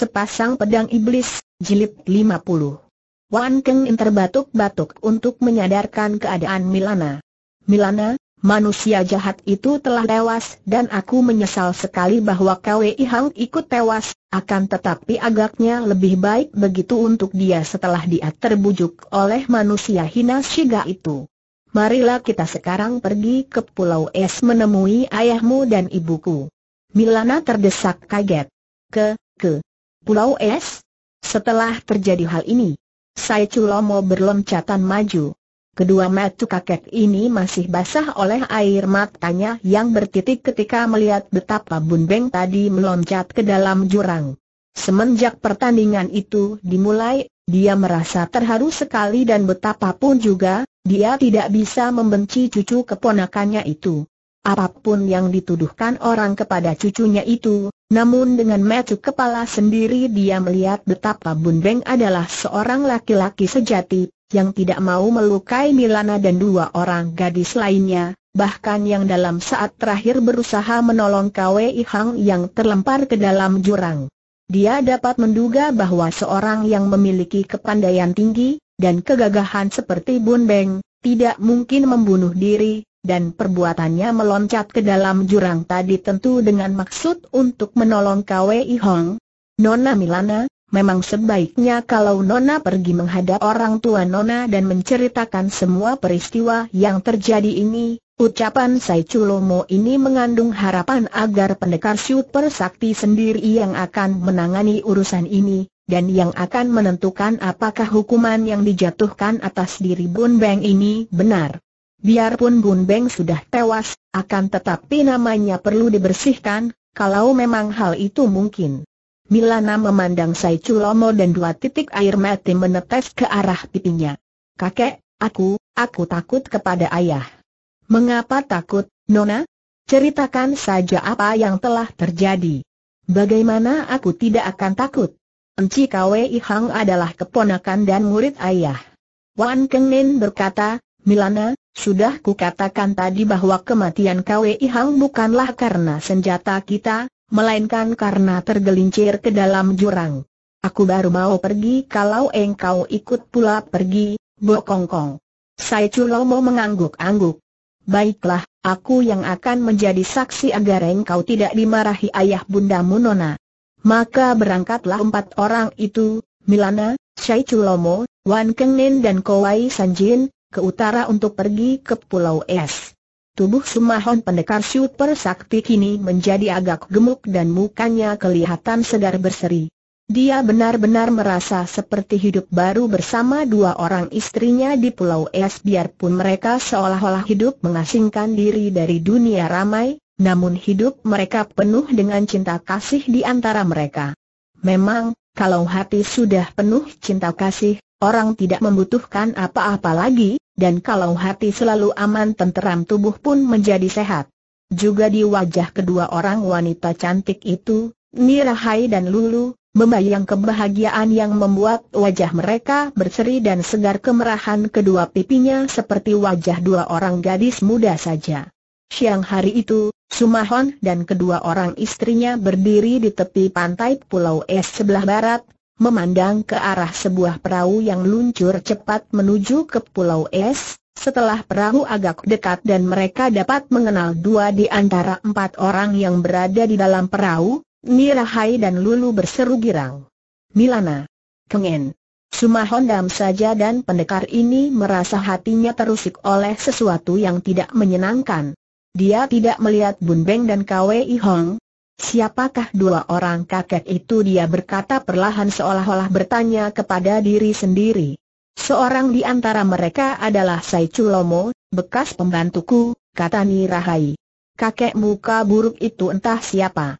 Sepasang Pedang Iblis, Jilid 50 Wan Keng In terbatuk-batuk untuk menyadarkan keadaan Milana. Milana, manusia jahat itu telah tewas dan aku menyesal sekali bahwa kau Hang ikut tewas, akan tetapi agaknya lebih baik begitu untuk dia setelah dia terbujuk oleh manusia hina Shiga itu. Marilah kita sekarang pergi ke Pulau Es menemui ayahmu dan ibuku. Milana terdesak kaget. Ke, ke, Pulau Es? Setelah terjadi hal ini, saya Culomo berloncatan maju. Kedua mata kakek ini masih basah oleh air matanya yang bertitik ketika melihat betapa Bun Beng tadi meloncat ke dalam jurang. Semenjak pertandingan itu dimulai, dia merasa terharu sekali dan betapapun juga, dia tidak bisa membenci cucu keponakannya itu apapun yang dituduhkan orang kepada cucunya itu, namun dengan mecu kepala sendiri dia melihat betapa Bun Beng adalah seorang laki-laki sejati, yang tidak mau melukai Milana dan dua orang gadis lainnya, bahkan yang dalam saat terakhir berusaha menolong Kwe Ihang yang terlempar ke dalam jurang. Dia dapat menduga bahwa seorang yang memiliki kepandaian tinggi dan kegagahan seperti Bun Beng, tidak mungkin membunuh diri, dan perbuatannya meloncat ke dalam jurang tadi tentu dengan maksud untuk menolong Kwei Hong. Nona Milana, memang sebaiknya kalau Nona pergi menghadap orang tua Nona dan menceritakan semua peristiwa yang terjadi ini, ucapan Sai Chulomo ini mengandung harapan agar pendekar super sakti sendiri yang akan menangani urusan ini, dan yang akan menentukan apakah hukuman yang dijatuhkan atas diri Bun Beng ini benar. Biarpun Bun Beng sudah tewas, akan tetapi namanya perlu dibersihkan, kalau memang hal itu mungkin. Milana memandang Sai Culomo dan dua titik air mati menetes ke arah pipinya. Kakek, aku, aku takut kepada ayah. Mengapa takut, Nona? Ceritakan saja apa yang telah terjadi. Bagaimana aku tidak akan takut? Enci Kwei Hang adalah keponakan dan murid ayah. Wan Min berkata, Milana, sudah kukatakan tadi bahwa kematian KWI Hang bukanlah karena senjata kita, melainkan karena tergelincir ke dalam jurang. Aku baru mau pergi kalau engkau ikut pula pergi, Kong Kong. Sai Chulomo mengangguk-angguk. Baiklah, aku yang akan menjadi saksi agar engkau tidak dimarahi ayah bundamu Nona. Maka berangkatlah empat orang itu, Milana, Sai Chulomo, Wan Kengnin dan Kowai Sanjin, ke utara untuk pergi ke Pulau Es. Tubuh Sumahon pendekar super sakti kini menjadi agak gemuk dan mukanya kelihatan segar berseri. Dia benar-benar merasa seperti hidup baru bersama dua orang istrinya di Pulau Es biarpun mereka seolah-olah hidup mengasingkan diri dari dunia ramai, namun hidup mereka penuh dengan cinta kasih di antara mereka. Memang, kalau hati sudah penuh cinta kasih, orang tidak membutuhkan apa-apa lagi, dan kalau hati selalu aman tenteram tubuh pun menjadi sehat. Juga di wajah kedua orang wanita cantik itu, Nirahai dan Lulu, membayang kebahagiaan yang membuat wajah mereka berseri dan segar kemerahan kedua pipinya seperti wajah dua orang gadis muda saja. Siang hari itu, Sumahon dan kedua orang istrinya berdiri di tepi pantai Pulau Es sebelah barat, memandang ke arah sebuah perahu yang luncur cepat menuju ke Pulau Es, setelah perahu agak dekat dan mereka dapat mengenal dua di antara empat orang yang berada di dalam perahu, Nirahai dan Lulu berseru girang. Milana. Kengen. Sumahon dam saja dan pendekar ini merasa hatinya terusik oleh sesuatu yang tidak menyenangkan. Dia tidak melihat Bun Beng dan Kwei Hong. Siapakah dua orang kakek itu dia berkata perlahan seolah-olah bertanya kepada diri sendiri. Seorang di antara mereka adalah Sai Chulomo, bekas pembantuku, kata Nirahai. Kakek muka buruk itu entah siapa.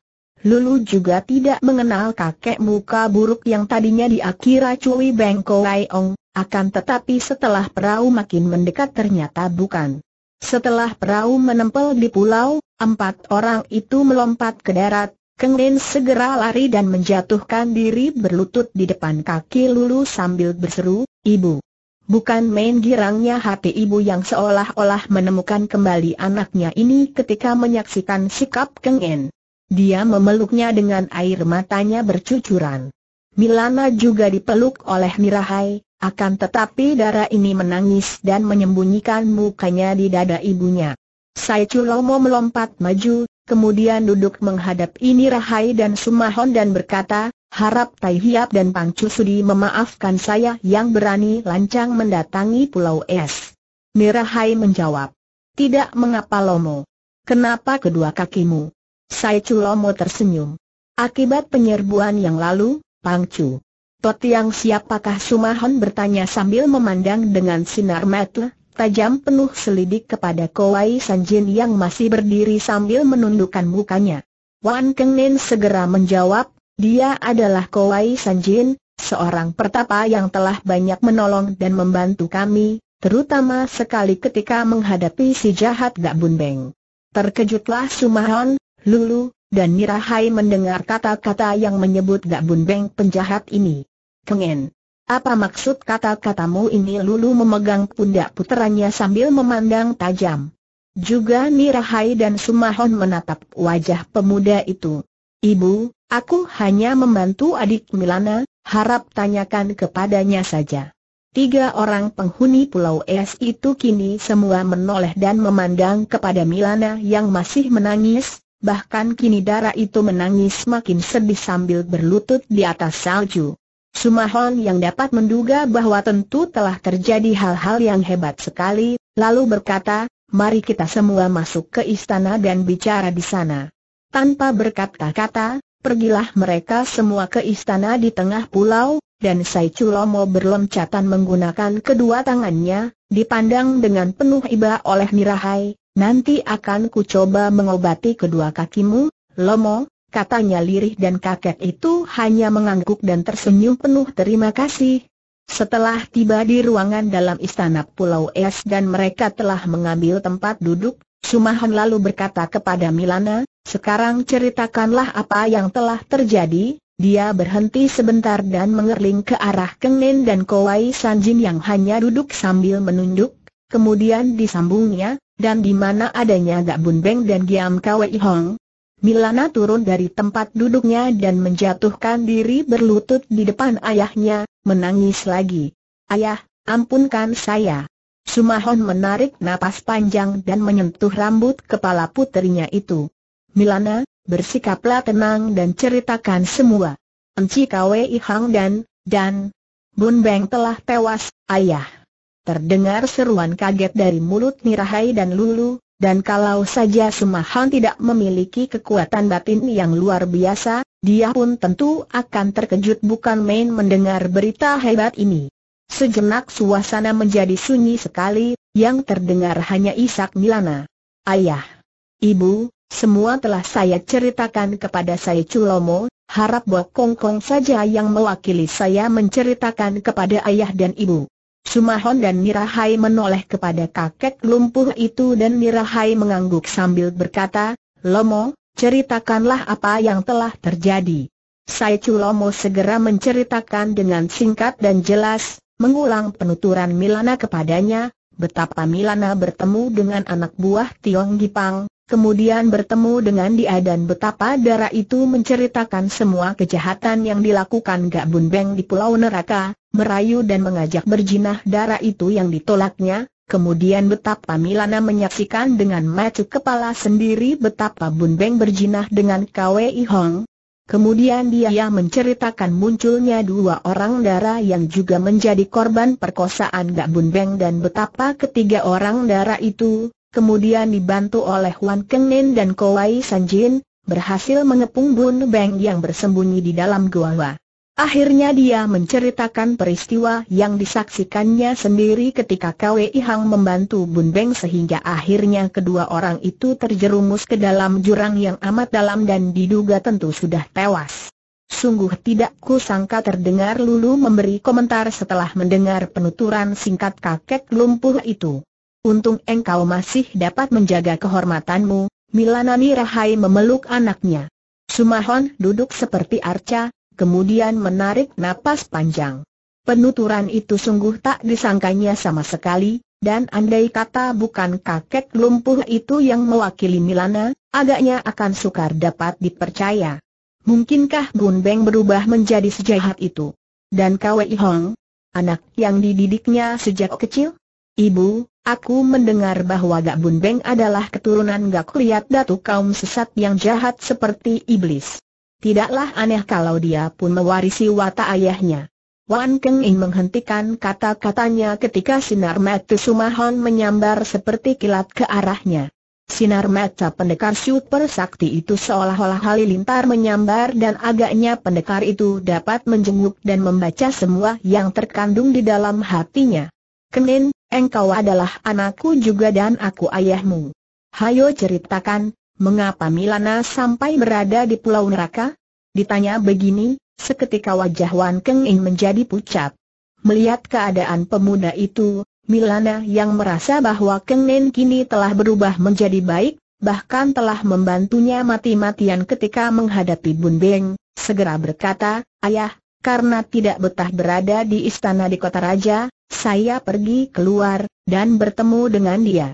Lulu juga tidak mengenal kakek muka buruk yang tadinya diakira Cui Bengko Ong, akan tetapi setelah perahu makin mendekat ternyata bukan. Setelah perahu menempel di pulau, empat orang itu melompat ke darat, Keng Lin segera lari dan menjatuhkan diri berlutut di depan kaki Lulu sambil berseru, Ibu. Bukan main girangnya hati ibu yang seolah-olah menemukan kembali anaknya ini ketika menyaksikan sikap Keng En. Dia memeluknya dengan air matanya bercucuran. Milana juga dipeluk oleh Mirahai, akan tetapi darah ini menangis dan menyembunyikan mukanya di dada ibunya. Sai Chulomo melompat maju, kemudian duduk menghadap ini Rahai dan Sumahon dan berkata, harap Tai Hiap dan Pang Sudi memaafkan saya yang berani lancang mendatangi Pulau Es. Nirahai menjawab, tidak mengapa Lomo. Kenapa kedua kakimu? Sai Chulomo tersenyum. Akibat penyerbuan yang lalu, Pang Chu yang siapakah Sumahon bertanya sambil memandang dengan sinar mata tajam penuh selidik kepada Kowai Sanjin yang masih berdiri sambil menundukkan mukanya. Wan Kengnin segera menjawab, dia adalah Kowai Sanjin, seorang pertapa yang telah banyak menolong dan membantu kami, terutama sekali ketika menghadapi si jahat Gak Beng. Terkejutlah Sumahon, Lulu, dan Nirahai mendengar kata-kata yang menyebut Gak Beng penjahat ini. Kengen. Apa maksud kata-katamu ini Lulu memegang pundak puterannya sambil memandang tajam. Juga Nirahai dan Sumahon menatap wajah pemuda itu. Ibu, aku hanya membantu adik Milana, harap tanyakan kepadanya saja. Tiga orang penghuni Pulau Es itu kini semua menoleh dan memandang kepada Milana yang masih menangis, bahkan kini darah itu menangis makin sedih sambil berlutut di atas salju. Sumahon yang dapat menduga bahwa tentu telah terjadi hal-hal yang hebat sekali, lalu berkata, mari kita semua masuk ke istana dan bicara di sana. Tanpa berkata-kata, pergilah mereka semua ke istana di tengah pulau, dan Sai Chulomo menggunakan kedua tangannya, dipandang dengan penuh iba oleh Mirahai, nanti akan ku coba mengobati kedua kakimu, Lomo, katanya lirih dan kakek itu hanya mengangguk dan tersenyum penuh terima kasih. Setelah tiba di ruangan dalam istana Pulau Es dan mereka telah mengambil tempat duduk, Sumahan lalu berkata kepada Milana, sekarang ceritakanlah apa yang telah terjadi, dia berhenti sebentar dan mengerling ke arah Kengen dan Kowai Sanjin yang hanya duduk sambil menunduk, kemudian disambungnya, dan di mana adanya Gak Bun Beng dan Giam Kwei Hong, Milana turun dari tempat duduknya dan menjatuhkan diri berlutut di depan ayahnya, menangis lagi. Ayah, ampunkan saya. Sumahon menarik napas panjang dan menyentuh rambut kepala putrinya itu. Milana, bersikaplah tenang dan ceritakan semua. Enci Kwei Hang dan, dan, Bun Beng telah tewas, ayah. Terdengar seruan kaget dari mulut Mirahai dan Lulu, dan kalau saja Sumahan tidak memiliki kekuatan batin yang luar biasa, dia pun tentu akan terkejut bukan main mendengar berita hebat ini. Sejenak suasana menjadi sunyi sekali, yang terdengar hanya isak Milana. Ayah, ibu, semua telah saya ceritakan kepada saya Culomo, harap Bok Kong saja yang mewakili saya menceritakan kepada ayah dan ibu. Sumahon dan Mirahai menoleh kepada kakek lumpuh itu dan Mirahai mengangguk sambil berkata, Lomo, ceritakanlah apa yang telah terjadi. Sai Lomo segera menceritakan dengan singkat dan jelas, mengulang penuturan Milana kepadanya, betapa Milana bertemu dengan anak buah Tiong Gipang, kemudian bertemu dengan dia dan betapa darah itu menceritakan semua kejahatan yang dilakukan Gak Bun Beng di Pulau Neraka, merayu dan mengajak berjinah darah itu yang ditolaknya, kemudian betapa Milana menyaksikan dengan mata kepala sendiri betapa Bun Beng berjinah dengan KWI Hong. Kemudian dia menceritakan munculnya dua orang darah yang juga menjadi korban perkosaan Gak Bun Beng dan betapa ketiga orang darah itu, kemudian dibantu oleh Wan Kengnen dan Kowai Sanjin, berhasil mengepung Bun Beng yang bersembunyi di dalam gua. Akhirnya dia menceritakan peristiwa yang disaksikannya sendiri ketika Kwei Hang membantu Bun Beng sehingga akhirnya kedua orang itu terjerumus ke dalam jurang yang amat dalam dan diduga tentu sudah tewas. Sungguh tidak ku sangka terdengar Lulu memberi komentar setelah mendengar penuturan singkat kakek lumpuh itu. Untung engkau masih dapat menjaga kehormatanmu, Milanami Rahai memeluk anaknya. Sumahon duduk seperti arca, kemudian menarik napas panjang. Penuturan itu sungguh tak disangkanya sama sekali, dan andai kata bukan kakek lumpuh itu yang mewakili Milana, agaknya akan sukar dapat dipercaya. Mungkinkah Gun Beng berubah menjadi sejahat itu? Dan Kwei Hong, anak yang dididiknya sejak kecil? Ibu, aku mendengar bahwa Gak Bun Beng adalah keturunan Gak Liat Datu kaum sesat yang jahat seperti iblis. Tidaklah aneh kalau dia pun mewarisi watak ayahnya. Wan Keng Ing menghentikan kata-katanya ketika sinar mata Sumahon menyambar seperti kilat ke arahnya. Sinar mata pendekar super sakti itu seolah-olah halilintar menyambar dan agaknya pendekar itu dapat menjenguk dan membaca semua yang terkandung di dalam hatinya. Kenin, engkau adalah anakku juga dan aku ayahmu. Hayo ceritakan, mengapa Milana sampai berada di Pulau Neraka? Ditanya begini, seketika wajah Wan Keng menjadi pucat. Melihat keadaan pemuda itu, Milana yang merasa bahwa Keng kini telah berubah menjadi baik, bahkan telah membantunya mati-matian ketika menghadapi Bun Beng, segera berkata, Ayah, karena tidak betah berada di istana di kota raja, saya pergi keluar, dan bertemu dengan dia.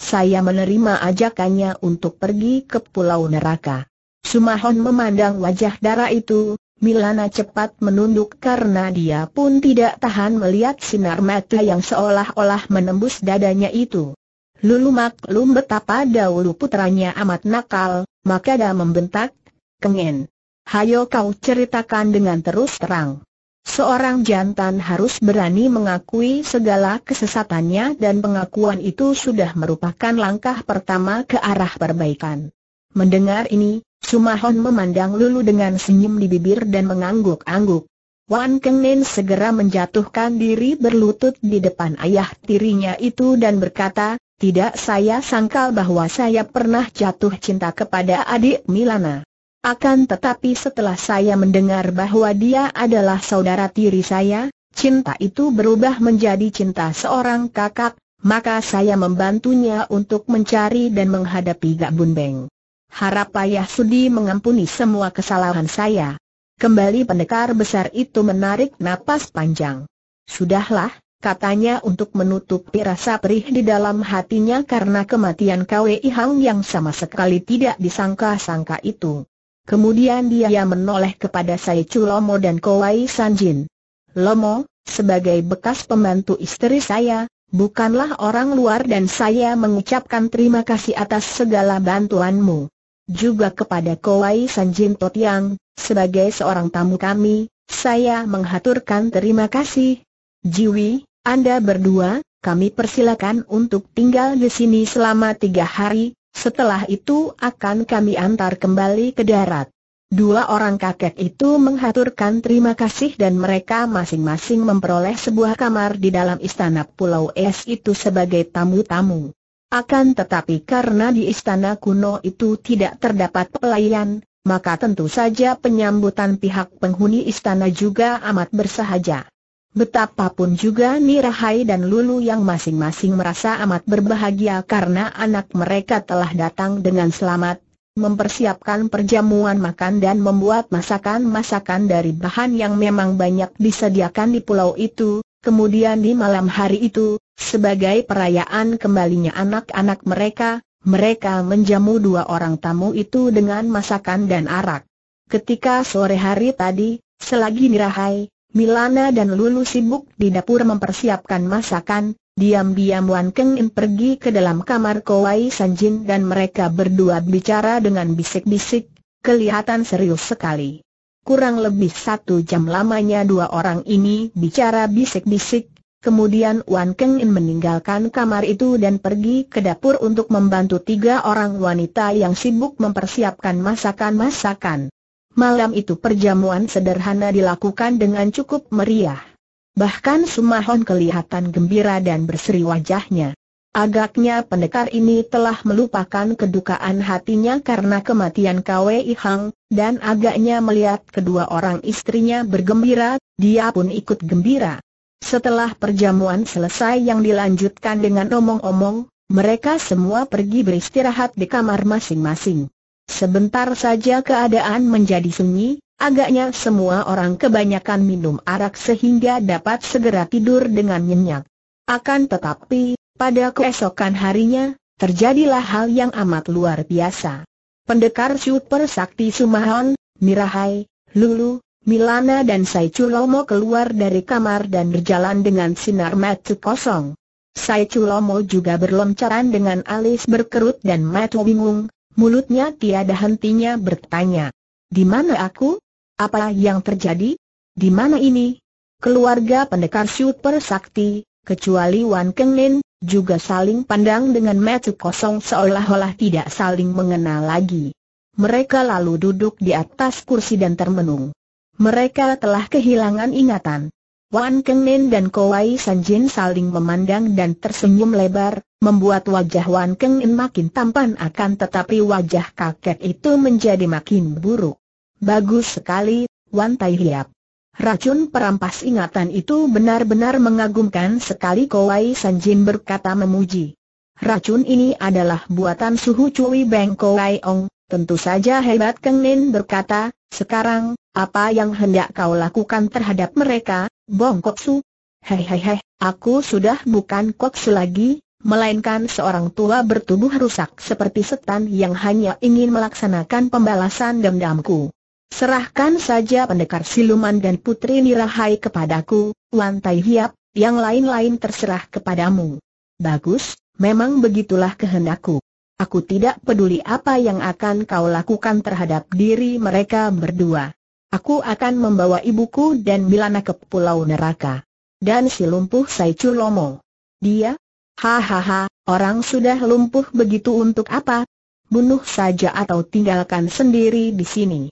Saya menerima ajakannya untuk pergi ke Pulau Neraka. Sumahon memandang wajah darah itu, Milana cepat menunduk karena dia pun tidak tahan melihat sinar mata yang seolah-olah menembus dadanya itu. Lulu maklum betapa dahulu putranya amat nakal, maka dia membentak, kengen. Hayo kau ceritakan dengan terus terang. Seorang jantan harus berani mengakui segala kesesatannya dan pengakuan itu sudah merupakan langkah pertama ke arah perbaikan. Mendengar ini, Sumahon memandang Lulu dengan senyum di bibir dan mengangguk-angguk. Wan Kengneng segera menjatuhkan diri berlutut di depan ayah tirinya itu dan berkata, tidak saya sangkal bahwa saya pernah jatuh cinta kepada adik Milana. Akan tetapi setelah saya mendengar bahwa dia adalah saudara tiri saya, cinta itu berubah menjadi cinta seorang kakak, maka saya membantunya untuk mencari dan menghadapi Gak Bunbeng. Harap Ayah Sudi mengampuni semua kesalahan saya. Kembali pendekar besar itu menarik napas panjang. Sudahlah, katanya untuk menutup rasa perih di dalam hatinya karena kematian Kwe Hang yang sama sekali tidak disangka-sangka itu. Kemudian dia menoleh kepada Sai Chu Lomo dan Kowai Sanjin. Lomo, sebagai bekas pembantu istri saya, bukanlah orang luar dan saya mengucapkan terima kasih atas segala bantuanmu. Juga kepada Kowai Sanjin Totiang, sebagai seorang tamu kami, saya menghaturkan terima kasih. Jiwi, Anda berdua, kami persilakan untuk tinggal di sini selama tiga hari, setelah itu akan kami antar kembali ke darat. Dua orang kakek itu menghaturkan terima kasih dan mereka masing-masing memperoleh sebuah kamar di dalam istana Pulau Es itu sebagai tamu-tamu. Akan tetapi karena di istana kuno itu tidak terdapat pelayan, maka tentu saja penyambutan pihak penghuni istana juga amat bersahaja. Betapapun juga Nirahai dan Lulu yang masing-masing merasa amat berbahagia karena anak mereka telah datang dengan selamat, mempersiapkan perjamuan makan dan membuat masakan-masakan dari bahan yang memang banyak disediakan di pulau itu, kemudian di malam hari itu, sebagai perayaan kembalinya anak-anak mereka, mereka menjamu dua orang tamu itu dengan masakan dan arak. Ketika sore hari tadi, selagi Nirahai, Milana dan Lulu sibuk di dapur mempersiapkan masakan, diam-diam Wan Keng pergi ke dalam kamar Kowai Sanjin dan mereka berdua bicara dengan bisik-bisik, kelihatan serius sekali. Kurang lebih satu jam lamanya dua orang ini bicara bisik-bisik, Kemudian Wan Keng meninggalkan kamar itu dan pergi ke dapur untuk membantu tiga orang wanita yang sibuk mempersiapkan masakan-masakan. Malam itu perjamuan sederhana dilakukan dengan cukup meriah. Bahkan Sumahon kelihatan gembira dan berseri wajahnya. Agaknya pendekar ini telah melupakan kedukaan hatinya karena kematian Kwe Ihang, dan agaknya melihat kedua orang istrinya bergembira, dia pun ikut gembira. Setelah perjamuan selesai yang dilanjutkan dengan omong-omong, mereka semua pergi beristirahat di kamar masing-masing. Sebentar saja keadaan menjadi sunyi, agaknya semua orang kebanyakan minum arak sehingga dapat segera tidur dengan nyenyak. Akan tetapi, pada keesokan harinya, terjadilah hal yang amat luar biasa. Pendekar super sakti Sumahan, Mirahai, Lulu, Milana dan Saiculomo keluar dari kamar dan berjalan dengan sinar mata kosong. Saiculomo juga berlomcaran dengan alis berkerut dan mata bingung, Mulutnya tiada hentinya bertanya. Di mana aku? Apa yang terjadi? Di mana ini? Keluarga pendekar super sakti, kecuali Wan Kengen, juga saling pandang dengan mata kosong seolah-olah tidak saling mengenal lagi. Mereka lalu duduk di atas kursi dan termenung. Mereka telah kehilangan ingatan. Wan Keng Kengmin dan Kowai Sanjin saling memandang dan tersenyum lebar, membuat wajah Wan Keng Kengmin makin tampan akan tetapi wajah kakek itu menjadi makin buruk. Bagus sekali, Wan Tai Hiap. Racun perampas ingatan itu benar-benar mengagumkan sekali Kowai Sanjin berkata memuji. Racun ini adalah buatan suhu Cui Beng Kowai Ong, tentu saja hebat Keng Kengmin berkata, sekarang, apa yang hendak kau lakukan terhadap mereka, Bong Kok Su. Hei hei hei, aku sudah bukan Kok Su lagi, melainkan seorang tua bertubuh rusak seperti setan yang hanya ingin melaksanakan pembalasan dendamku. Serahkan saja pendekar siluman dan putri Nirahai kepadaku, Wan Tai Hiap, yang lain-lain terserah kepadamu. Bagus, memang begitulah kehendakku. Aku tidak peduli apa yang akan kau lakukan terhadap diri mereka berdua. Aku akan membawa ibuku dan Milana ke Pulau Neraka. Dan si lumpuh Saicu Lomo. Dia? Hahaha, orang sudah lumpuh begitu untuk apa? Bunuh saja atau tinggalkan sendiri di sini.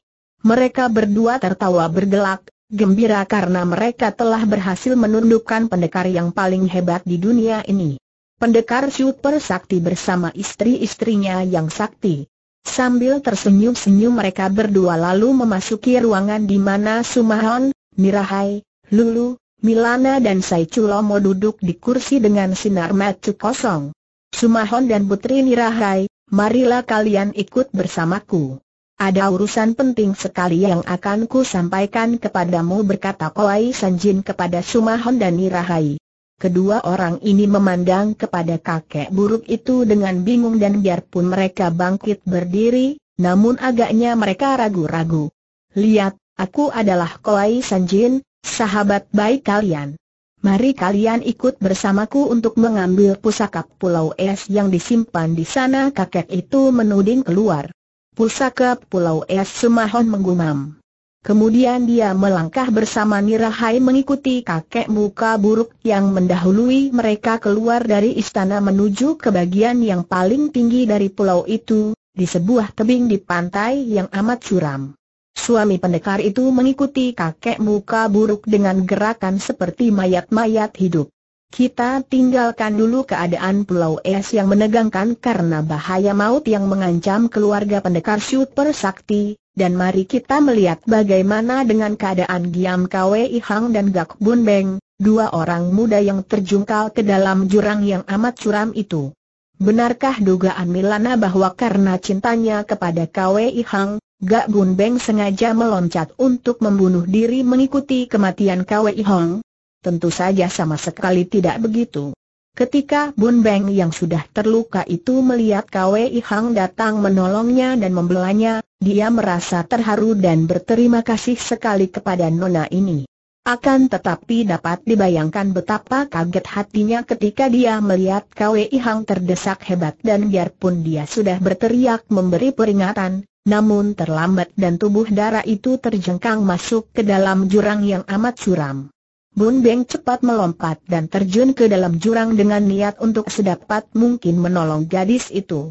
Mereka berdua tertawa bergelak, gembira karena mereka telah berhasil menundukkan pendekar yang paling hebat di dunia ini. Pendekar super sakti bersama istri-istrinya yang sakti. Sambil tersenyum-senyum mereka berdua lalu memasuki ruangan di mana Sumahon, Mirahai, Lulu, Milana dan Sai Chulomo duduk di kursi dengan sinar mata kosong. Sumahon dan Putri Mirahai, marilah kalian ikut bersamaku. Ada urusan penting sekali yang akan ku sampaikan kepadamu berkata Koai Sanjin kepada Sumahon dan Mirahai. Kedua orang ini memandang kepada kakek buruk itu dengan bingung dan biarpun mereka bangkit berdiri, namun agaknya mereka ragu-ragu. Lihat, aku adalah Koai Sanjin, sahabat baik kalian. Mari kalian ikut bersamaku untuk mengambil pusaka Pulau Es yang disimpan di sana kakek itu menuding keluar. Pusaka Pulau Es Semahon menggumam. Kemudian dia melangkah bersama Nirahai mengikuti kakek muka buruk yang mendahului mereka keluar dari istana menuju ke bagian yang paling tinggi dari pulau itu, di sebuah tebing di pantai yang amat curam. Suami pendekar itu mengikuti kakek muka buruk dengan gerakan seperti mayat-mayat hidup. Kita tinggalkan dulu keadaan pulau es yang menegangkan karena bahaya maut yang mengancam keluarga pendekar Super Sakti, dan mari kita melihat bagaimana dengan keadaan Giam Kwei Hang dan Gak Bun Beng, dua orang muda yang terjungkal ke dalam jurang yang amat curam itu. Benarkah dugaan Milana bahwa karena cintanya kepada Kwei Hang, Gak Bun Beng sengaja meloncat untuk membunuh diri mengikuti kematian Kwei Hang? Tentu saja sama sekali tidak begitu. Ketika Bun Beng yang sudah terluka itu melihat Kwei Hang datang menolongnya dan membelanya, dia merasa terharu dan berterima kasih sekali kepada nona ini. Akan tetapi dapat dibayangkan betapa kaget hatinya ketika dia melihat KWI Hang terdesak hebat dan biarpun dia sudah berteriak memberi peringatan, namun terlambat dan tubuh darah itu terjengkang masuk ke dalam jurang yang amat suram. Bun Beng cepat melompat dan terjun ke dalam jurang dengan niat untuk sedapat mungkin menolong gadis itu.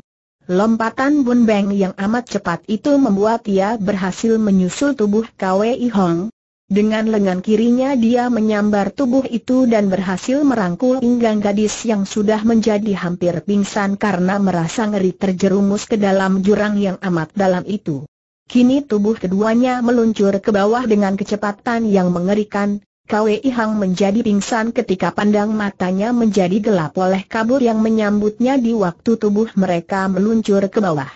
Lompatan Bun Beng yang amat cepat itu membuat ia berhasil menyusul tubuh Kwei Hong. Dengan lengan kirinya dia menyambar tubuh itu dan berhasil merangkul pinggang gadis yang sudah menjadi hampir pingsan karena merasa ngeri terjerumus ke dalam jurang yang amat dalam itu. Kini tubuh keduanya meluncur ke bawah dengan kecepatan yang mengerikan, Kwe Hang menjadi pingsan ketika pandang matanya menjadi gelap oleh kabur yang menyambutnya di waktu tubuh mereka meluncur ke bawah.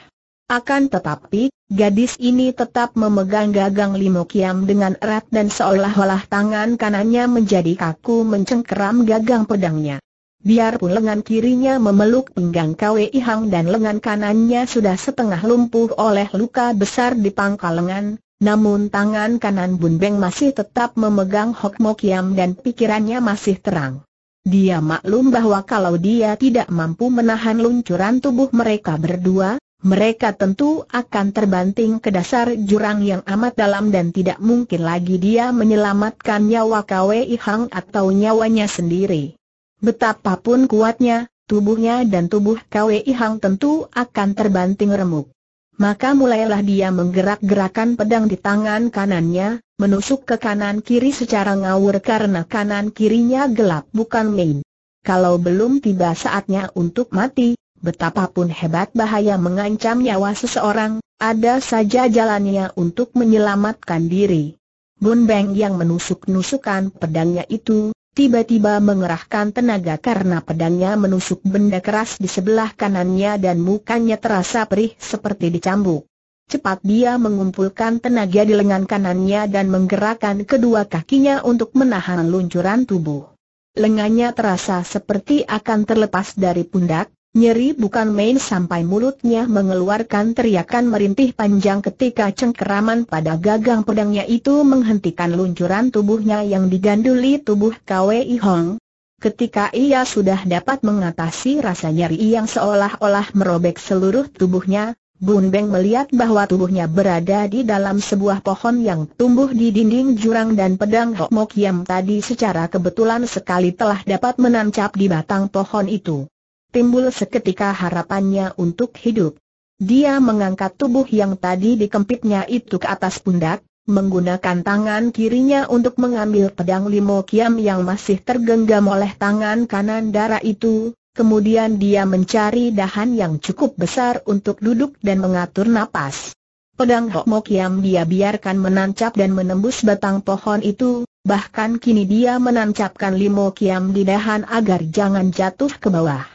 Akan tetapi, gadis ini tetap memegang gagang limokiam dengan erat dan seolah-olah tangan kanannya menjadi kaku mencengkeram gagang pedangnya. Biarpun lengan kirinya memeluk pinggang Kwe Hang dan lengan kanannya sudah setengah lumpuh oleh luka besar di pangkal lengan, namun tangan kanan Bun Beng masih tetap memegang Hok Mo Kiam dan pikirannya masih terang. Dia maklum bahwa kalau dia tidak mampu menahan luncuran tubuh mereka berdua, mereka tentu akan terbanting ke dasar jurang yang amat dalam dan tidak mungkin lagi dia menyelamatkan nyawa Kwei Hang atau nyawanya sendiri. Betapapun kuatnya, tubuhnya dan tubuh Kwei Hang tentu akan terbanting remuk. Maka mulailah dia menggerak-gerakan pedang di tangan kanannya, menusuk ke kanan kiri secara ngawur karena kanan kirinya gelap bukan main. Kalau belum tiba saatnya untuk mati, betapapun hebat bahaya mengancam nyawa seseorang, ada saja jalannya untuk menyelamatkan diri. Bun Beng yang menusuk-nusukan pedangnya itu, tiba-tiba mengerahkan tenaga karena pedangnya menusuk benda keras di sebelah kanannya dan mukanya terasa perih seperti dicambuk. Cepat dia mengumpulkan tenaga di lengan kanannya dan menggerakkan kedua kakinya untuk menahan luncuran tubuh. Lengannya terasa seperti akan terlepas dari pundak, Nyeri bukan main sampai mulutnya mengeluarkan teriakan merintih panjang ketika cengkeraman pada gagang pedangnya itu menghentikan luncuran tubuhnya yang diganduli tubuh Kwei Hong. Ketika ia sudah dapat mengatasi rasa nyeri yang seolah-olah merobek seluruh tubuhnya, Bun Beng melihat bahwa tubuhnya berada di dalam sebuah pohon yang tumbuh di dinding jurang dan pedang Hok Mok Yam tadi secara kebetulan sekali telah dapat menancap di batang pohon itu timbul seketika harapannya untuk hidup. Dia mengangkat tubuh yang tadi dikempitnya itu ke atas pundak, menggunakan tangan kirinya untuk mengambil pedang limo kiam yang masih tergenggam oleh tangan kanan darah itu, kemudian dia mencari dahan yang cukup besar untuk duduk dan mengatur napas. Pedang Hokmo Kiam dia biarkan menancap dan menembus batang pohon itu, bahkan kini dia menancapkan limo kiam di dahan agar jangan jatuh ke bawah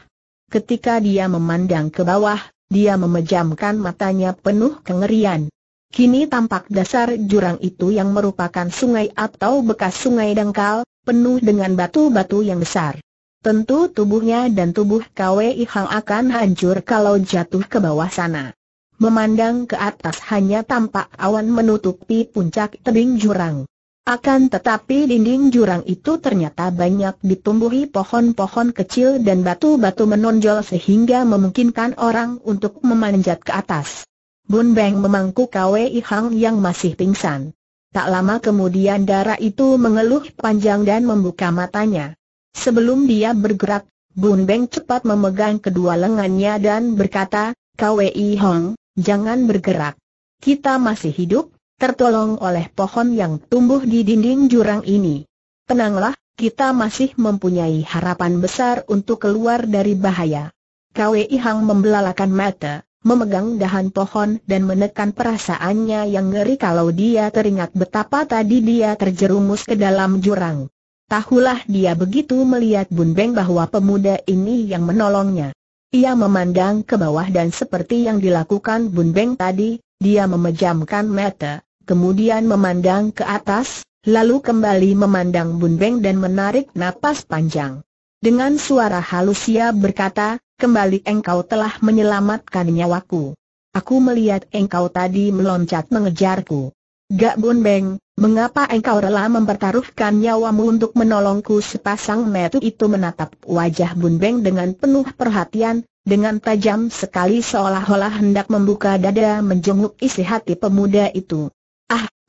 ketika dia memandang ke bawah, dia memejamkan matanya penuh kengerian. Kini tampak dasar jurang itu yang merupakan sungai atau bekas sungai dangkal, penuh dengan batu-batu yang besar. Tentu tubuhnya dan tubuh KWI Hang akan hancur kalau jatuh ke bawah sana. Memandang ke atas hanya tampak awan menutupi puncak tebing jurang. Akan tetapi dinding jurang itu ternyata banyak ditumbuhi pohon-pohon kecil dan batu-batu menonjol sehingga memungkinkan orang untuk memanjat ke atas. Bun Beng memangku Kwe Hang yang masih pingsan. Tak lama kemudian darah itu mengeluh panjang dan membuka matanya. Sebelum dia bergerak, Bun Beng cepat memegang kedua lengannya dan berkata, Kwe Hong, jangan bergerak. Kita masih hidup, tertolong oleh pohon yang tumbuh di dinding jurang ini. Tenanglah, kita masih mempunyai harapan besar untuk keluar dari bahaya. Kwei Hang membelalakan mata, memegang dahan pohon dan menekan perasaannya yang ngeri kalau dia teringat betapa tadi dia terjerumus ke dalam jurang. Tahulah dia begitu melihat Bun Beng bahwa pemuda ini yang menolongnya. Ia memandang ke bawah dan seperti yang dilakukan Bun Beng tadi, dia memejamkan mata, kemudian memandang ke atas, lalu kembali memandang Bun Beng dan menarik napas panjang. Dengan suara halus ia berkata, kembali engkau telah menyelamatkan nyawaku. Aku melihat engkau tadi meloncat mengejarku. Gak Bun Beng, mengapa engkau rela mempertaruhkan nyawamu untuk menolongku sepasang metu itu menatap wajah Bun Beng dengan penuh perhatian, dengan tajam sekali seolah-olah hendak membuka dada menjenguk isi hati pemuda itu.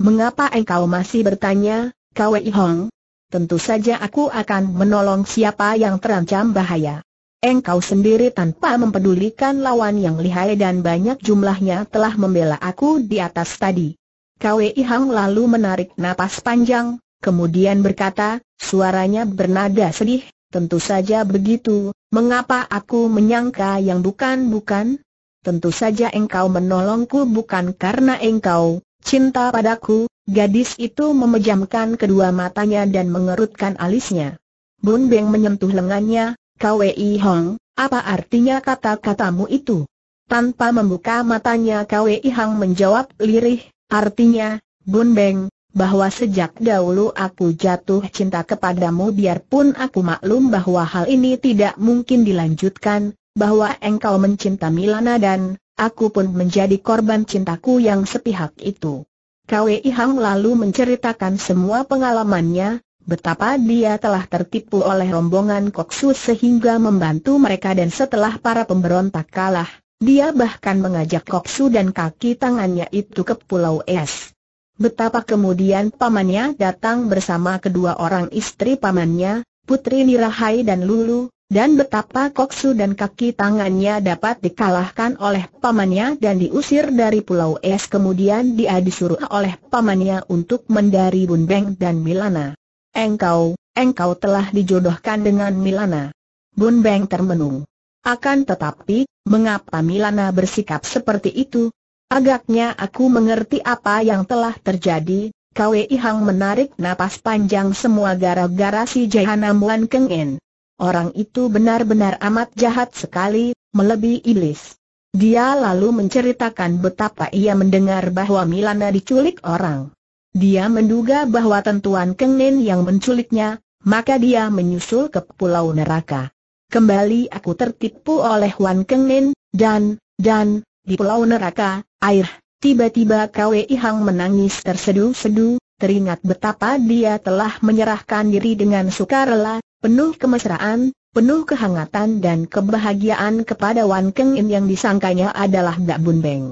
Mengapa engkau masih bertanya, Kwei Hong? Tentu saja aku akan menolong siapa yang terancam bahaya. Engkau sendiri tanpa mempedulikan lawan yang lihai dan banyak jumlahnya telah membela aku di atas tadi. Kwei Hong lalu menarik napas panjang, kemudian berkata, suaranya bernada sedih, tentu saja begitu, mengapa aku menyangka yang bukan-bukan? Tentu saja engkau menolongku bukan karena engkau, Cinta padaku, gadis itu memejamkan kedua matanya dan mengerutkan alisnya. Bun Beng menyentuh lengannya, Kwei Hong, apa artinya kata-katamu itu? Tanpa membuka matanya Kwei Hong menjawab lirih, artinya, Bun Beng, bahwa sejak dahulu aku jatuh cinta kepadamu biarpun aku maklum bahwa hal ini tidak mungkin dilanjutkan, bahwa engkau mencinta Milana dan, aku pun menjadi korban cintaku yang sepihak itu. Kwei Hang lalu menceritakan semua pengalamannya, betapa dia telah tertipu oleh rombongan Koksu sehingga membantu mereka dan setelah para pemberontak kalah, dia bahkan mengajak Koksu dan kaki tangannya itu ke Pulau Es. Betapa kemudian pamannya datang bersama kedua orang istri pamannya, Putri Nirahai dan Lulu, dan betapa koksu dan kaki tangannya dapat dikalahkan oleh pamannya dan diusir dari pulau es kemudian dia disuruh oleh pamannya untuk mendari Bunbeng dan Milana. Engkau, engkau telah dijodohkan dengan Milana. Bunbeng termenung. Akan tetapi, mengapa Milana bersikap seperti itu? Agaknya aku mengerti apa yang telah terjadi, Kwei Hang menarik napas panjang semua gara-gara si Jahanam Wan Orang itu benar-benar amat jahat sekali, melebihi iblis. Dia lalu menceritakan betapa ia mendengar bahwa Milana diculik orang. Dia menduga bahwa tentuan Kengnen yang menculiknya, maka dia menyusul ke Pulau Neraka. Kembali aku tertipu oleh Wan Kengnen, dan, dan, di Pulau Neraka, air, tiba-tiba Kwei Hang menangis terseduh-seduh, teringat betapa dia telah menyerahkan diri dengan sukarela, penuh kemesraan, penuh kehangatan dan kebahagiaan kepada Wan Keng In yang disangkanya adalah Mbak Bun Beng.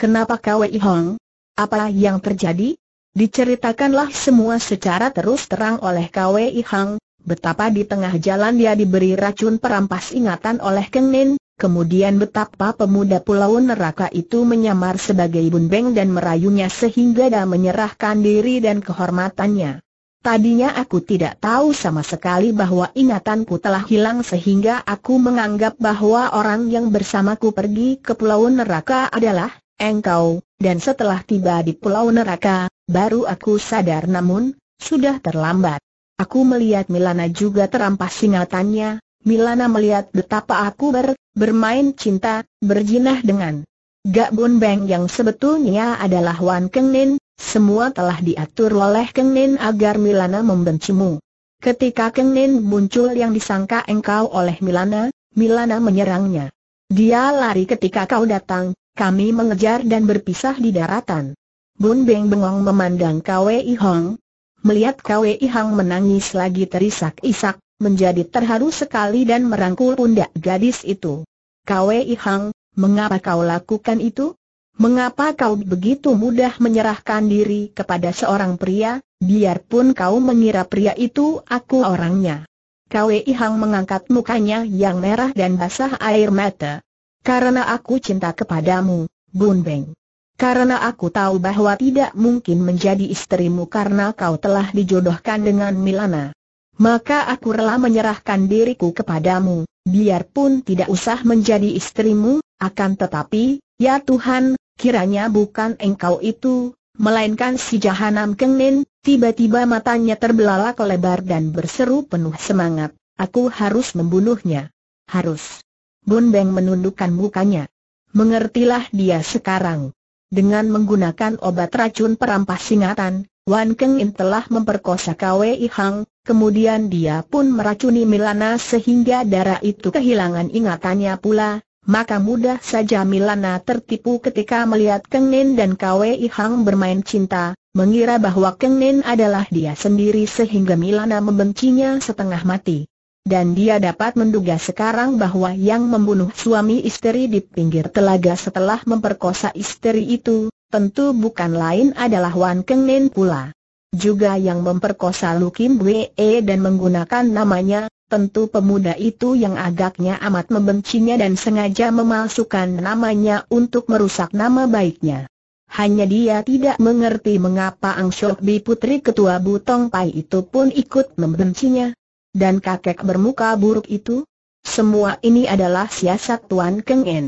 Kenapa Kwei Hong? Apa yang terjadi? Diceritakanlah semua secara terus terang oleh Kwei Hong, betapa di tengah jalan dia diberi racun perampas ingatan oleh Keng Nin, Kemudian betapa pemuda pulau neraka itu menyamar sebagai Bun Beng dan merayunya sehingga dia menyerahkan diri dan kehormatannya. Tadinya aku tidak tahu sama sekali bahwa ingatanku telah hilang sehingga aku menganggap bahwa orang yang bersamaku pergi ke pulau neraka adalah engkau, dan setelah tiba di pulau neraka, baru aku sadar namun, sudah terlambat. Aku melihat Milana juga terampas ingatannya, Milana melihat betapa aku ber, bermain cinta, berjinah dengan Gak Bun Beng yang sebetulnya adalah Wan Keng Nin, semua telah diatur oleh Keng Nin agar Milana membencimu. Ketika Keng Nin muncul yang disangka engkau oleh Milana, Milana menyerangnya. Dia lari ketika kau datang, kami mengejar dan berpisah di daratan. Bun Beng bengong memandang Kwei Hong. Melihat Kwei Hong menangis lagi terisak-isak, menjadi terharu sekali dan merangkul pundak gadis itu. Kwei Hong, mengapa kau lakukan itu? Mengapa kau begitu mudah menyerahkan diri kepada seorang pria, biarpun kau mengira pria itu aku orangnya? Kwei ihang mengangkat mukanya yang merah dan basah air mata. Karena aku cinta kepadamu, Bun Beng. Karena aku tahu bahwa tidak mungkin menjadi istrimu karena kau telah dijodohkan dengan Milana. Maka aku rela menyerahkan diriku kepadamu, biarpun tidak usah menjadi istrimu, akan tetapi, ya Tuhan, kiranya bukan engkau itu, melainkan si Jahanam Kengnin, tiba-tiba matanya terbelalak lebar dan berseru penuh semangat, aku harus membunuhnya. Harus. Bun Beng menundukkan mukanya. Mengertilah dia sekarang. Dengan menggunakan obat racun perampas singatan, Wan Keng In telah memperkosa Kwei Hang, kemudian dia pun meracuni Milana sehingga darah itu kehilangan ingatannya pula, maka mudah saja Milana tertipu ketika melihat Keng Nen dan Kwei Ihang bermain cinta, mengira bahwa Keng Nen adalah dia sendiri sehingga Milana membencinya setengah mati. Dan dia dapat menduga sekarang bahwa yang membunuh suami istri di pinggir telaga setelah memperkosa istri itu, tentu bukan lain adalah Wan Keng Nen pula. Juga yang memperkosa Lukim Kim dan menggunakan namanya, Tentu pemuda itu yang agaknya amat membencinya dan sengaja memalsukan namanya untuk merusak nama baiknya. Hanya dia tidak mengerti mengapa Ang Bi putri ketua Butong Pai itu pun ikut membencinya. Dan kakek bermuka buruk itu? Semua ini adalah siasat Tuan Keng En.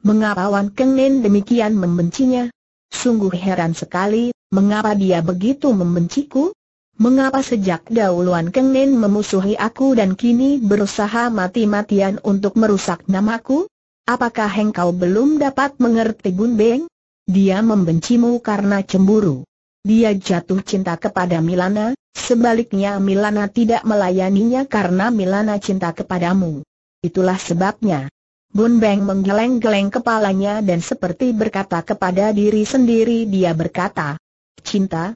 Mengapa Wan Keng En demikian membencinya? Sungguh heran sekali, mengapa dia begitu membenciku? Mengapa sejak dahulu Wan Kengnen memusuhi aku dan kini berusaha mati-matian untuk merusak namaku? Apakah engkau belum dapat mengerti Bun Beng? Dia membencimu karena cemburu. Dia jatuh cinta kepada Milana, sebaliknya Milana tidak melayaninya karena Milana cinta kepadamu. Itulah sebabnya. Bun Beng menggeleng-geleng kepalanya dan seperti berkata kepada diri sendiri dia berkata, Cinta,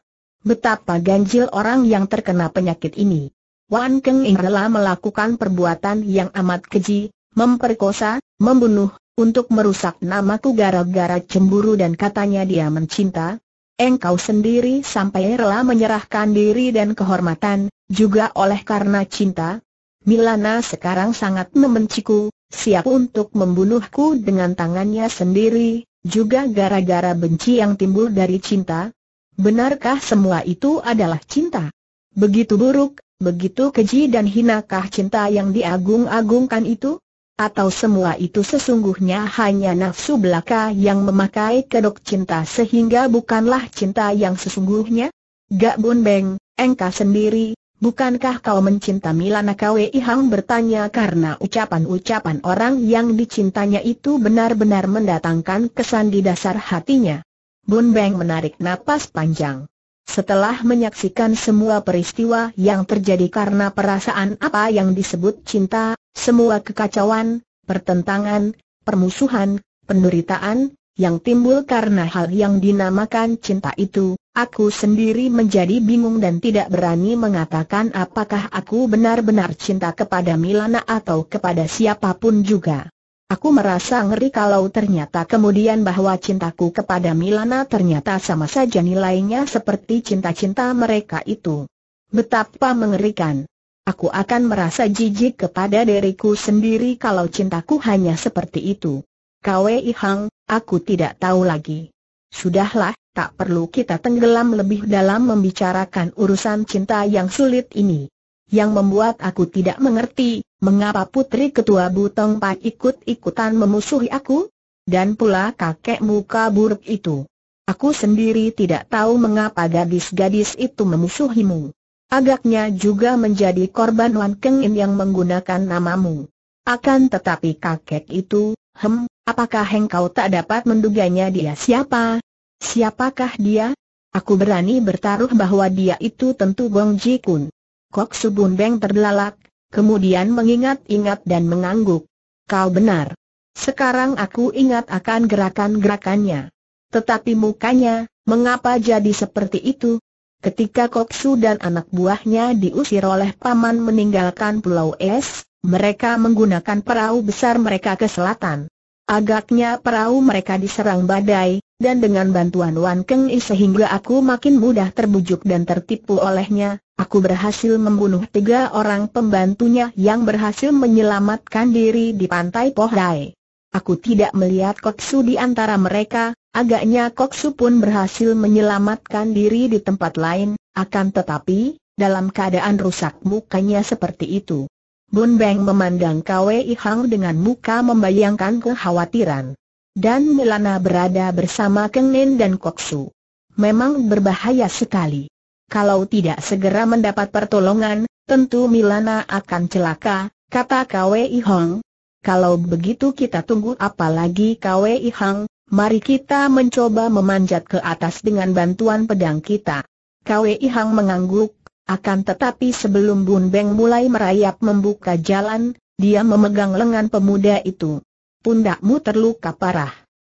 Betapa ganjil orang yang terkena penyakit ini. Wan Keng Ing rela melakukan perbuatan yang amat keji, memperkosa, membunuh, untuk merusak namaku gara-gara cemburu dan katanya dia mencinta. Engkau sendiri sampai rela menyerahkan diri dan kehormatan, juga oleh karena cinta. Milana sekarang sangat membenciku, siap untuk membunuhku dengan tangannya sendiri, juga gara-gara benci yang timbul dari cinta. Benarkah semua itu adalah cinta? Begitu buruk, begitu keji dan hinakah cinta yang diagung-agungkan itu? Atau semua itu sesungguhnya hanya nafsu belaka yang memakai kedok cinta sehingga bukanlah cinta yang sesungguhnya? Gak Bun Beng, engkau sendiri, bukankah kau mencinta Milana Kwe Hang bertanya karena ucapan-ucapan orang yang dicintanya itu benar-benar mendatangkan kesan di dasar hatinya. Bun Beng menarik napas panjang. Setelah menyaksikan semua peristiwa yang terjadi karena perasaan apa yang disebut cinta, semua kekacauan, pertentangan, permusuhan, penderitaan, yang timbul karena hal yang dinamakan cinta itu, aku sendiri menjadi bingung dan tidak berani mengatakan apakah aku benar-benar cinta kepada Milana atau kepada siapapun juga. Aku merasa ngeri kalau ternyata kemudian bahwa cintaku kepada Milana ternyata sama saja nilainya seperti cinta-cinta mereka itu. Betapa mengerikan. Aku akan merasa jijik kepada diriku sendiri kalau cintaku hanya seperti itu. Kwei Hang, aku tidak tahu lagi. Sudahlah, tak perlu kita tenggelam lebih dalam membicarakan urusan cinta yang sulit ini yang membuat aku tidak mengerti, mengapa putri ketua Butong Pak ikut-ikutan memusuhi aku? Dan pula kakek muka buruk itu. Aku sendiri tidak tahu mengapa gadis-gadis itu memusuhimu. Agaknya juga menjadi korban Wan Keng yang menggunakan namamu. Akan tetapi kakek itu, hem, apakah engkau tak dapat menduganya dia siapa? Siapakah dia? Aku berani bertaruh bahwa dia itu tentu Gong Ji Kun. Kok Beng terbelalak, kemudian mengingat-ingat dan mengangguk. Kau benar. Sekarang aku ingat akan gerakan-gerakannya. Tetapi mukanya, mengapa jadi seperti itu? Ketika Koksu dan anak buahnya diusir oleh paman meninggalkan Pulau Es, mereka menggunakan perahu besar mereka ke selatan. Agaknya perahu mereka diserang badai, dan dengan bantuan Wan Keng I sehingga aku makin mudah terbujuk dan tertipu olehnya, aku berhasil membunuh tiga orang pembantunya yang berhasil menyelamatkan diri di pantai Pohdai. Aku tidak melihat Koksu di antara mereka, agaknya Koksu pun berhasil menyelamatkan diri di tempat lain, akan tetapi, dalam keadaan rusak mukanya seperti itu. Bun Beng memandang Kwei Hang dengan muka membayangkan kekhawatiran dan Milana berada bersama Keng Nen dan Koksu. Memang berbahaya sekali. Kalau tidak segera mendapat pertolongan, tentu Milana akan celaka, kata Kwei Hong. Kalau begitu kita tunggu apalagi Kwei Hong, mari kita mencoba memanjat ke atas dengan bantuan pedang kita. Kwei Hong mengangguk, akan tetapi sebelum Bun Beng mulai merayap membuka jalan, dia memegang lengan pemuda itu pundakmu terluka parah.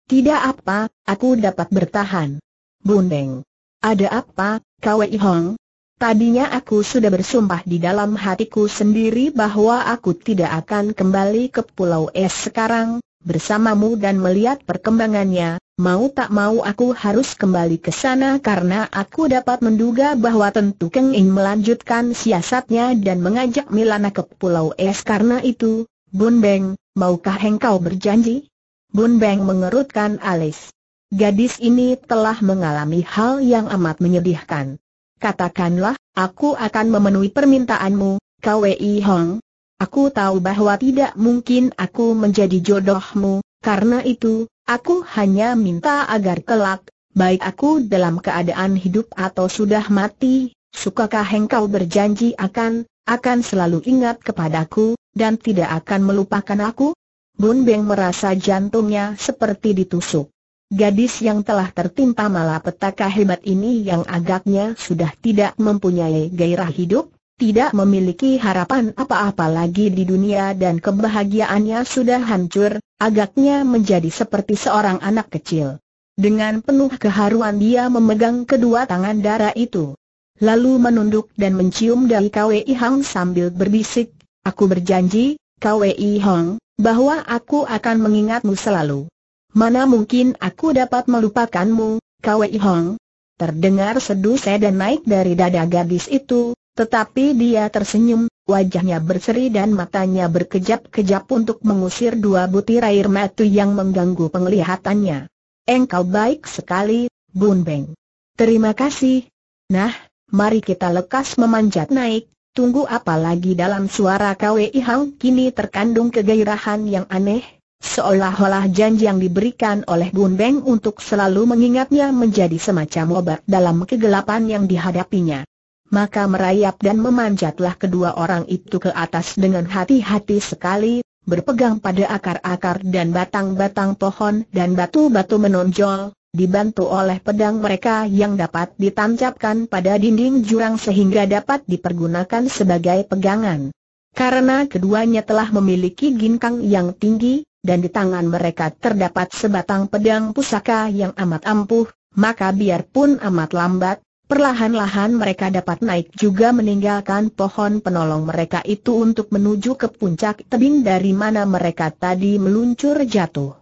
Tidak apa, aku dapat bertahan. Bundeng. Ada apa, Kwei Hong? Tadinya aku sudah bersumpah di dalam hatiku sendiri bahwa aku tidak akan kembali ke Pulau Es sekarang, bersamamu dan melihat perkembangannya, mau tak mau aku harus kembali ke sana karena aku dapat menduga bahwa tentu Keng In melanjutkan siasatnya dan mengajak Milana ke Pulau Es karena itu, Bun Beng, Maukah engkau berjanji? Bun Beng mengerutkan alis. Gadis ini telah mengalami hal yang amat menyedihkan. Katakanlah, aku akan memenuhi permintaanmu, KWI Hong. Aku tahu bahwa tidak mungkin aku menjadi jodohmu, karena itu, aku hanya minta agar kelak, baik aku dalam keadaan hidup atau sudah mati, sukakah engkau berjanji akan, akan selalu ingat kepadaku, dan tidak akan melupakan aku? Bun Beng merasa jantungnya seperti ditusuk. Gadis yang telah tertimpa malapetaka hebat ini yang agaknya sudah tidak mempunyai gairah hidup, tidak memiliki harapan apa-apa lagi di dunia dan kebahagiaannya sudah hancur, agaknya menjadi seperti seorang anak kecil. Dengan penuh keharuan dia memegang kedua tangan darah itu. Lalu menunduk dan mencium dari KWI Hang sambil berbisik, Aku berjanji, Kwei Hong, bahwa aku akan mengingatmu selalu. Mana mungkin aku dapat melupakanmu, Kwei Hong? Terdengar seduh sedan naik dari dada gadis itu, tetapi dia tersenyum, wajahnya berseri dan matanya berkejap-kejap untuk mengusir dua butir air mata yang mengganggu penglihatannya. Engkau baik sekali, Bun Beng. Terima kasih. Nah, mari kita lekas memanjat naik, Tunggu apa lagi dalam suara Kwe Hang kini terkandung kegairahan yang aneh, seolah-olah janji yang diberikan oleh Bun Beng untuk selalu mengingatnya menjadi semacam obat dalam kegelapan yang dihadapinya. Maka merayap dan memanjatlah kedua orang itu ke atas dengan hati-hati sekali, berpegang pada akar-akar dan batang-batang pohon dan batu-batu menonjol, dibantu oleh pedang mereka yang dapat ditancapkan pada dinding jurang sehingga dapat dipergunakan sebagai pegangan. Karena keduanya telah memiliki ginkang yang tinggi, dan di tangan mereka terdapat sebatang pedang pusaka yang amat ampuh, maka biarpun amat lambat, Perlahan-lahan mereka dapat naik juga meninggalkan pohon penolong mereka itu untuk menuju ke puncak tebing dari mana mereka tadi meluncur jatuh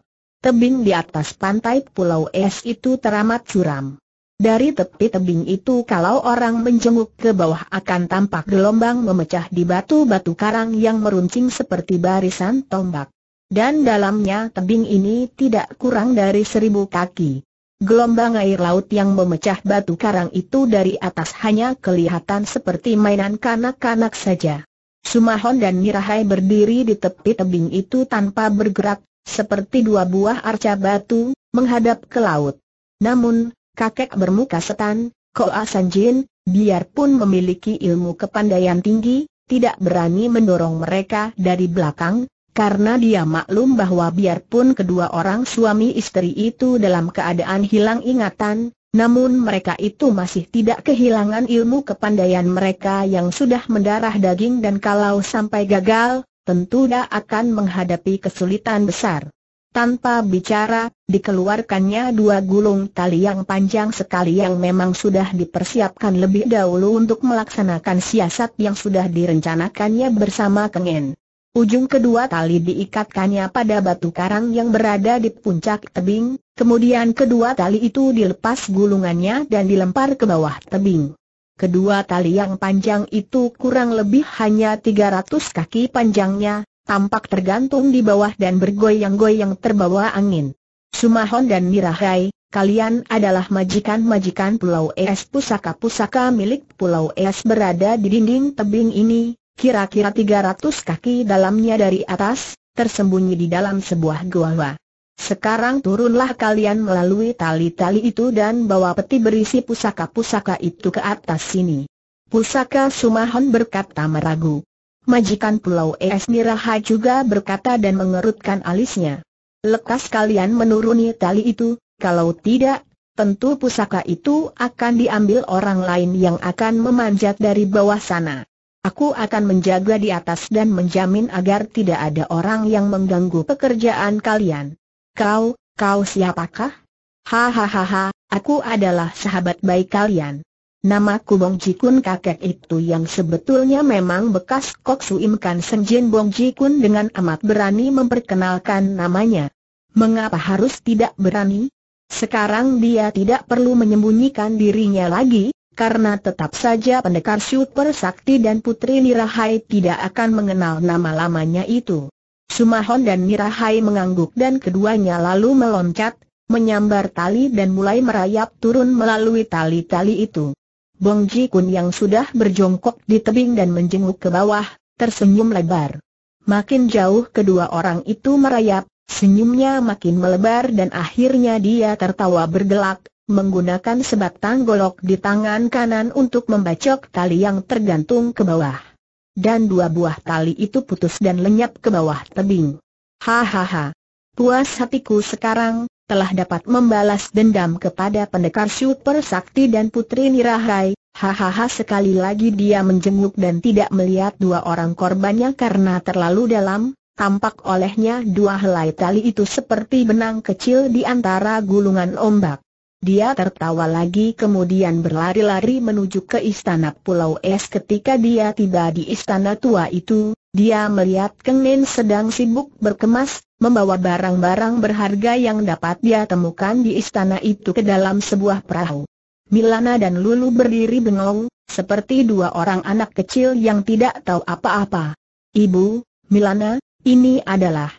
tebing di atas pantai Pulau Es itu teramat curam. Dari tepi tebing itu kalau orang menjenguk ke bawah akan tampak gelombang memecah di batu-batu karang yang meruncing seperti barisan tombak. Dan dalamnya tebing ini tidak kurang dari seribu kaki. Gelombang air laut yang memecah batu karang itu dari atas hanya kelihatan seperti mainan kanak-kanak saja. Sumahon dan Mirahai berdiri di tepi tebing itu tanpa bergerak, seperti dua buah arca batu, menghadap ke laut. Namun, kakek bermuka setan, Koa Sanjin, biarpun memiliki ilmu kepandaian tinggi, tidak berani mendorong mereka dari belakang, karena dia maklum bahwa biarpun kedua orang suami istri itu dalam keadaan hilang ingatan, namun mereka itu masih tidak kehilangan ilmu kepandaian mereka yang sudah mendarah daging dan kalau sampai gagal, tentu dia akan menghadapi kesulitan besar. Tanpa bicara, dikeluarkannya dua gulung tali yang panjang sekali yang memang sudah dipersiapkan lebih dahulu untuk melaksanakan siasat yang sudah direncanakannya bersama Kengen. Ujung kedua tali diikatkannya pada batu karang yang berada di puncak tebing, kemudian kedua tali itu dilepas gulungannya dan dilempar ke bawah tebing. Kedua tali yang panjang itu kurang lebih hanya 300 kaki panjangnya, tampak tergantung di bawah dan bergoyang-goyang terbawa angin. Sumahon dan Mirahai, kalian adalah majikan-majikan Pulau Es pusaka-pusaka milik Pulau Es berada di dinding tebing ini, kira-kira 300 kaki dalamnya dari atas, tersembunyi di dalam sebuah gua. Sekarang turunlah kalian melalui tali-tali itu dan bawa peti berisi pusaka-pusaka itu ke atas sini. Pusaka Sumahon berkata meragu. Majikan Pulau Es Miraha juga berkata dan mengerutkan alisnya. Lekas kalian menuruni tali itu, kalau tidak, tentu pusaka itu akan diambil orang lain yang akan memanjat dari bawah sana. Aku akan menjaga di atas dan menjamin agar tidak ada orang yang mengganggu pekerjaan kalian. Kau, kau siapakah? Hahaha, aku adalah sahabat baik kalian. Namaku Bong Jikun kakek itu yang sebetulnya memang bekas Kok Suim Kan Senjin Bong Jikun dengan amat berani memperkenalkan namanya. Mengapa harus tidak berani? Sekarang dia tidak perlu menyembunyikan dirinya lagi, karena tetap saja pendekar super sakti dan putri Nirahai tidak akan mengenal nama lamanya itu. Sumahon dan Mirahai mengangguk dan keduanya lalu meloncat, menyambar tali dan mulai merayap turun melalui tali-tali itu. Bong Ji Kun yang sudah berjongkok di tebing dan menjenguk ke bawah, tersenyum lebar. Makin jauh kedua orang itu merayap, senyumnya makin melebar dan akhirnya dia tertawa bergelak, menggunakan sebatang golok di tangan kanan untuk membacok tali yang tergantung ke bawah dan dua buah tali itu putus dan lenyap ke bawah tebing. Hahaha. Puas hatiku sekarang, telah dapat membalas dendam kepada pendekar super sakti dan putri Nirahai, hahaha sekali lagi dia menjenguk dan tidak melihat dua orang korbannya karena terlalu dalam, tampak olehnya dua helai tali itu seperti benang kecil di antara gulungan ombak. Dia tertawa lagi kemudian berlari-lari menuju ke istana Pulau Es ketika dia tiba di istana tua itu, dia melihat Keng Nen sedang sibuk berkemas, membawa barang-barang berharga yang dapat dia temukan di istana itu ke dalam sebuah perahu. Milana dan Lulu berdiri bengong, seperti dua orang anak kecil yang tidak tahu apa-apa. Ibu, Milana, ini adalah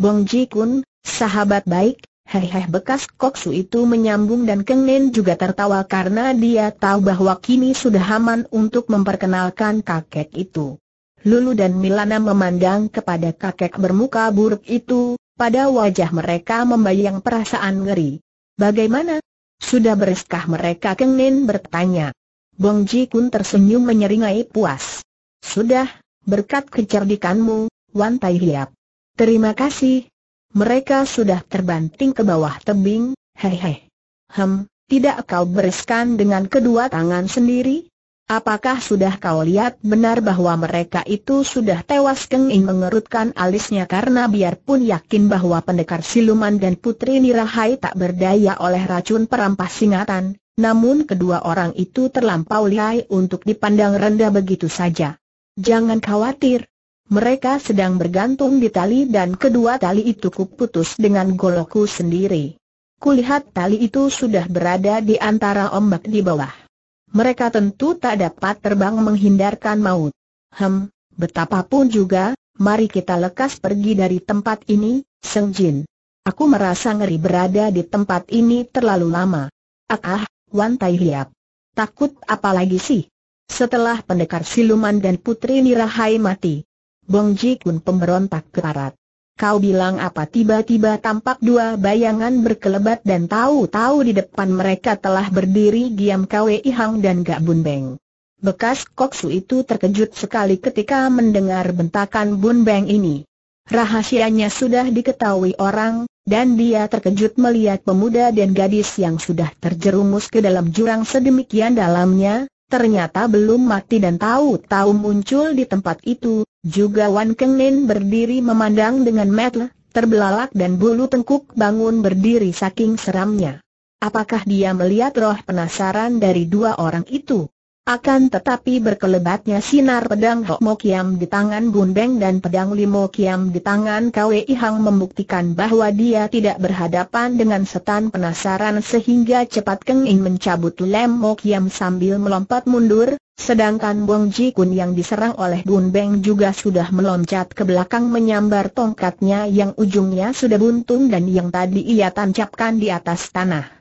Bong Ji Kun, sahabat baik, hei bekas koksu itu menyambung dan Keng juga tertawa karena dia tahu bahwa kini sudah aman untuk memperkenalkan kakek itu. Lulu dan Milana memandang kepada kakek bermuka buruk itu, pada wajah mereka membayang perasaan ngeri. Bagaimana? Sudah bereskah mereka Keng bertanya. Bong Ji Kun tersenyum menyeringai puas. Sudah, berkat kecerdikanmu, Wan Tai Hiap. Terima kasih, mereka sudah terbanting ke bawah tebing, hehe. Hem, tidak kau bereskan dengan kedua tangan sendiri? Apakah sudah kau lihat benar bahwa mereka itu sudah tewas Kenging mengerutkan alisnya karena biarpun yakin bahwa pendekar siluman dan putri Nirahai tak berdaya oleh racun perampas singatan, namun kedua orang itu terlampau lihai untuk dipandang rendah begitu saja. Jangan khawatir, mereka sedang bergantung di tali dan kedua tali itu kuputus dengan golokku sendiri. Kulihat tali itu sudah berada di antara ombak di bawah. Mereka tentu tak dapat terbang menghindarkan maut. Hem, betapapun juga, mari kita lekas pergi dari tempat ini, Seng Jin. Aku merasa ngeri berada di tempat ini terlalu lama. Ah, ah Wan Tai Hiap. Takut lagi sih? Setelah pendekar siluman dan putri Nirahai mati, Bong Ji Kun pemberontak keparat. Kau bilang apa tiba-tiba tampak dua bayangan berkelebat dan tahu-tahu di depan mereka telah berdiri Giam Kwe Ihang dan Gak Bun Beng. Bekas koksu itu terkejut sekali ketika mendengar bentakan Bun Beng ini. Rahasianya sudah diketahui orang, dan dia terkejut melihat pemuda dan gadis yang sudah terjerumus ke dalam jurang sedemikian dalamnya, ternyata belum mati dan tahu-tahu muncul di tempat itu, juga Wan Keng Nen berdiri memandang dengan metel, terbelalak dan bulu tengkuk bangun berdiri saking seramnya. Apakah dia melihat roh penasaran dari dua orang itu? Akan tetapi berkelebatnya sinar pedang Hok Mo Kiam di tangan Beng dan pedang Limo Kiam di tangan Kwei Hang membuktikan bahwa dia tidak berhadapan dengan setan penasaran sehingga cepat Keng In mencabut lem Mo Kiam sambil melompat mundur, sedangkan Wong Ji Kun yang diserang oleh Beng juga sudah meloncat ke belakang menyambar tongkatnya yang ujungnya sudah buntung dan yang tadi ia tancapkan di atas tanah.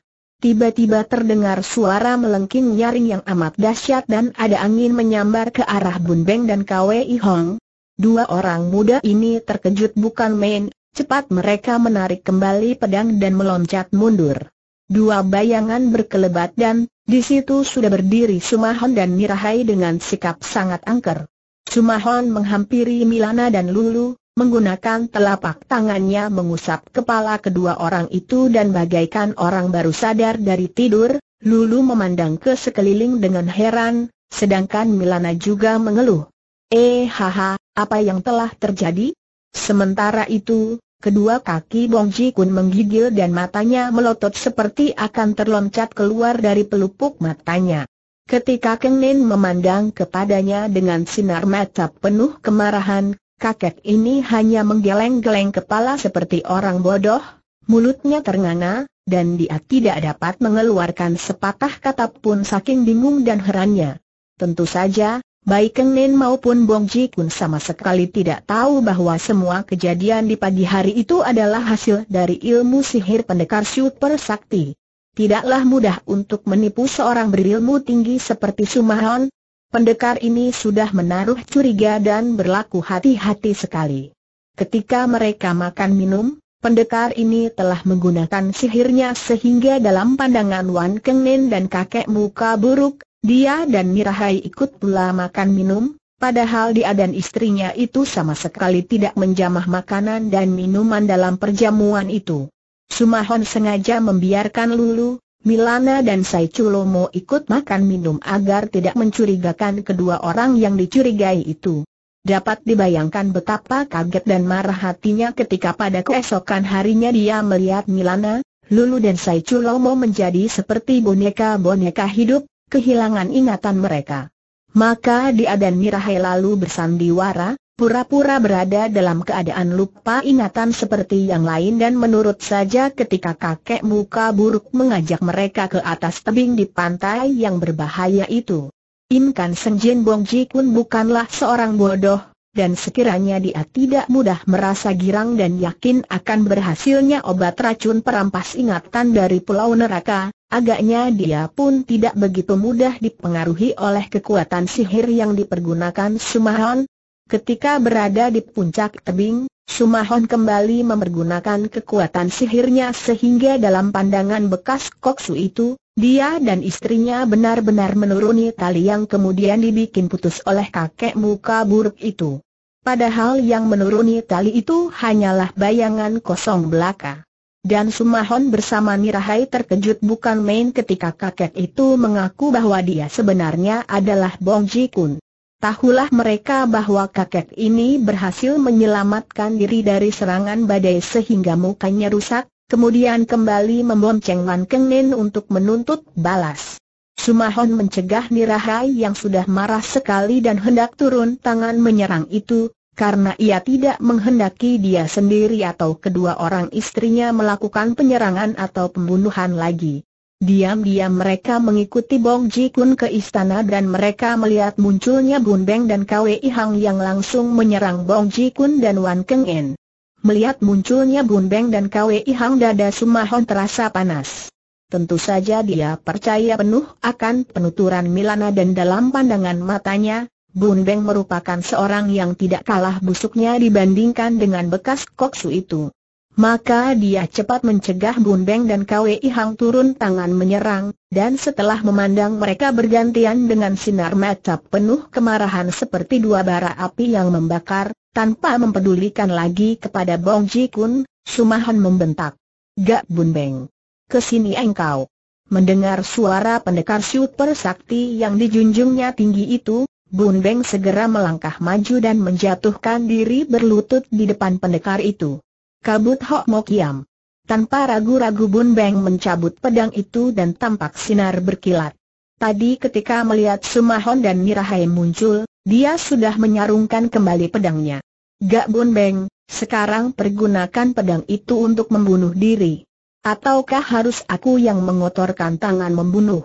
Tiba-tiba terdengar suara melengking nyaring yang amat dahsyat dan ada angin menyambar ke arah Bun Beng dan Kwei Hong. Dua orang muda ini terkejut bukan main, cepat mereka menarik kembali pedang dan meloncat mundur. Dua bayangan berkelebat dan, di situ sudah berdiri Sumahon dan Mirahai dengan sikap sangat angker. Sumahon menghampiri Milana dan Lulu, menggunakan telapak tangannya mengusap kepala kedua orang itu dan bagaikan orang baru sadar dari tidur, Lulu memandang ke sekeliling dengan heran, sedangkan Milana juga mengeluh. Eh haha, apa yang telah terjadi? Sementara itu, kedua kaki Bong Ji Kun menggigil dan matanya melotot seperti akan terloncat keluar dari pelupuk matanya. Ketika Keng Nin memandang kepadanya dengan sinar mata penuh kemarahan, Kakek ini hanya menggeleng-geleng kepala seperti orang bodoh, mulutnya ternganga, dan dia tidak dapat mengeluarkan sepatah kata pun saking bingung dan herannya. Tentu saja, baik Keng Nen maupun Bong Ji Kun sama sekali tidak tahu bahwa semua kejadian di pagi hari itu adalah hasil dari ilmu sihir pendekar super sakti. Tidaklah mudah untuk menipu seorang berilmu tinggi seperti Sumahon, Pendekar ini sudah menaruh curiga dan berlaku hati-hati sekali. Ketika mereka makan minum, Pendekar ini telah menggunakan sihirnya sehingga dalam pandangan Wan Kengnen dan kakek muka buruk, dia dan Mirahai ikut pula makan minum, padahal dia dan istrinya itu sama sekali tidak menjamah makanan dan minuman dalam perjamuan itu. Sumahon sengaja membiarkan Lulu, Milana dan Chulomo ikut makan minum agar tidak mencurigakan kedua orang yang dicurigai itu. Dapat dibayangkan betapa kaget dan marah hatinya ketika pada keesokan harinya dia melihat Milana, Lulu dan Chulomo menjadi seperti boneka-boneka hidup, kehilangan ingatan mereka. Maka dia dan Mirahai lalu bersandiwara, pura-pura berada dalam keadaan lupa ingatan seperti yang lain dan menurut saja ketika kakek muka buruk mengajak mereka ke atas tebing di pantai yang berbahaya itu. Im Kan Senjin Bong Ji Kun bukanlah seorang bodoh, dan sekiranya dia tidak mudah merasa girang dan yakin akan berhasilnya obat racun perampas ingatan dari pulau neraka, agaknya dia pun tidak begitu mudah dipengaruhi oleh kekuatan sihir yang dipergunakan Sumahon, Ketika berada di puncak tebing, Sumahon kembali mempergunakan kekuatan sihirnya sehingga dalam pandangan bekas koksu itu, dia dan istrinya benar-benar menuruni tali yang kemudian dibikin putus oleh kakek muka buruk itu. Padahal yang menuruni tali itu hanyalah bayangan kosong belaka. Dan Sumahon bersama Nirahai terkejut bukan main ketika kakek itu mengaku bahwa dia sebenarnya adalah Bong Ji Kun. Tahulah mereka bahwa kakek ini berhasil menyelamatkan diri dari serangan badai sehingga mukanya rusak, kemudian kembali membonceng Lan Kengin untuk menuntut balas. Sumahon mencegah Nirahai yang sudah marah sekali dan hendak turun tangan menyerang itu, karena ia tidak menghendaki dia sendiri atau kedua orang istrinya melakukan penyerangan atau pembunuhan lagi. Diam-diam mereka mengikuti Bong Ji Kun ke istana dan mereka melihat munculnya Bun Beng dan Kwei Hang yang langsung menyerang Bong Ji Kun dan Wan Keng En. Melihat munculnya Bun Beng dan Kwei Hang dada Sumahon terasa panas. Tentu saja dia percaya penuh akan penuturan Milana dan dalam pandangan matanya, Bun Beng merupakan seorang yang tidak kalah busuknya dibandingkan dengan bekas koksu itu. Maka dia cepat mencegah Bun Beng dan Kwei Hang turun tangan menyerang, dan setelah memandang mereka bergantian dengan sinar mata penuh kemarahan seperti dua bara api yang membakar, tanpa mempedulikan lagi kepada Bong Ji Kun, Sumahan membentak. Gak Bun Beng. Kesini engkau. Mendengar suara pendekar super sakti yang dijunjungnya tinggi itu, Bun Beng segera melangkah maju dan menjatuhkan diri berlutut di depan pendekar itu. Kabut Hok Mokiam. Tanpa ragu-ragu Bun Beng mencabut pedang itu dan tampak sinar berkilat. Tadi ketika melihat Sumahon dan Mirahai muncul, dia sudah menyarungkan kembali pedangnya. Gak Bun Beng, sekarang pergunakan pedang itu untuk membunuh diri. Ataukah harus aku yang mengotorkan tangan membunuh?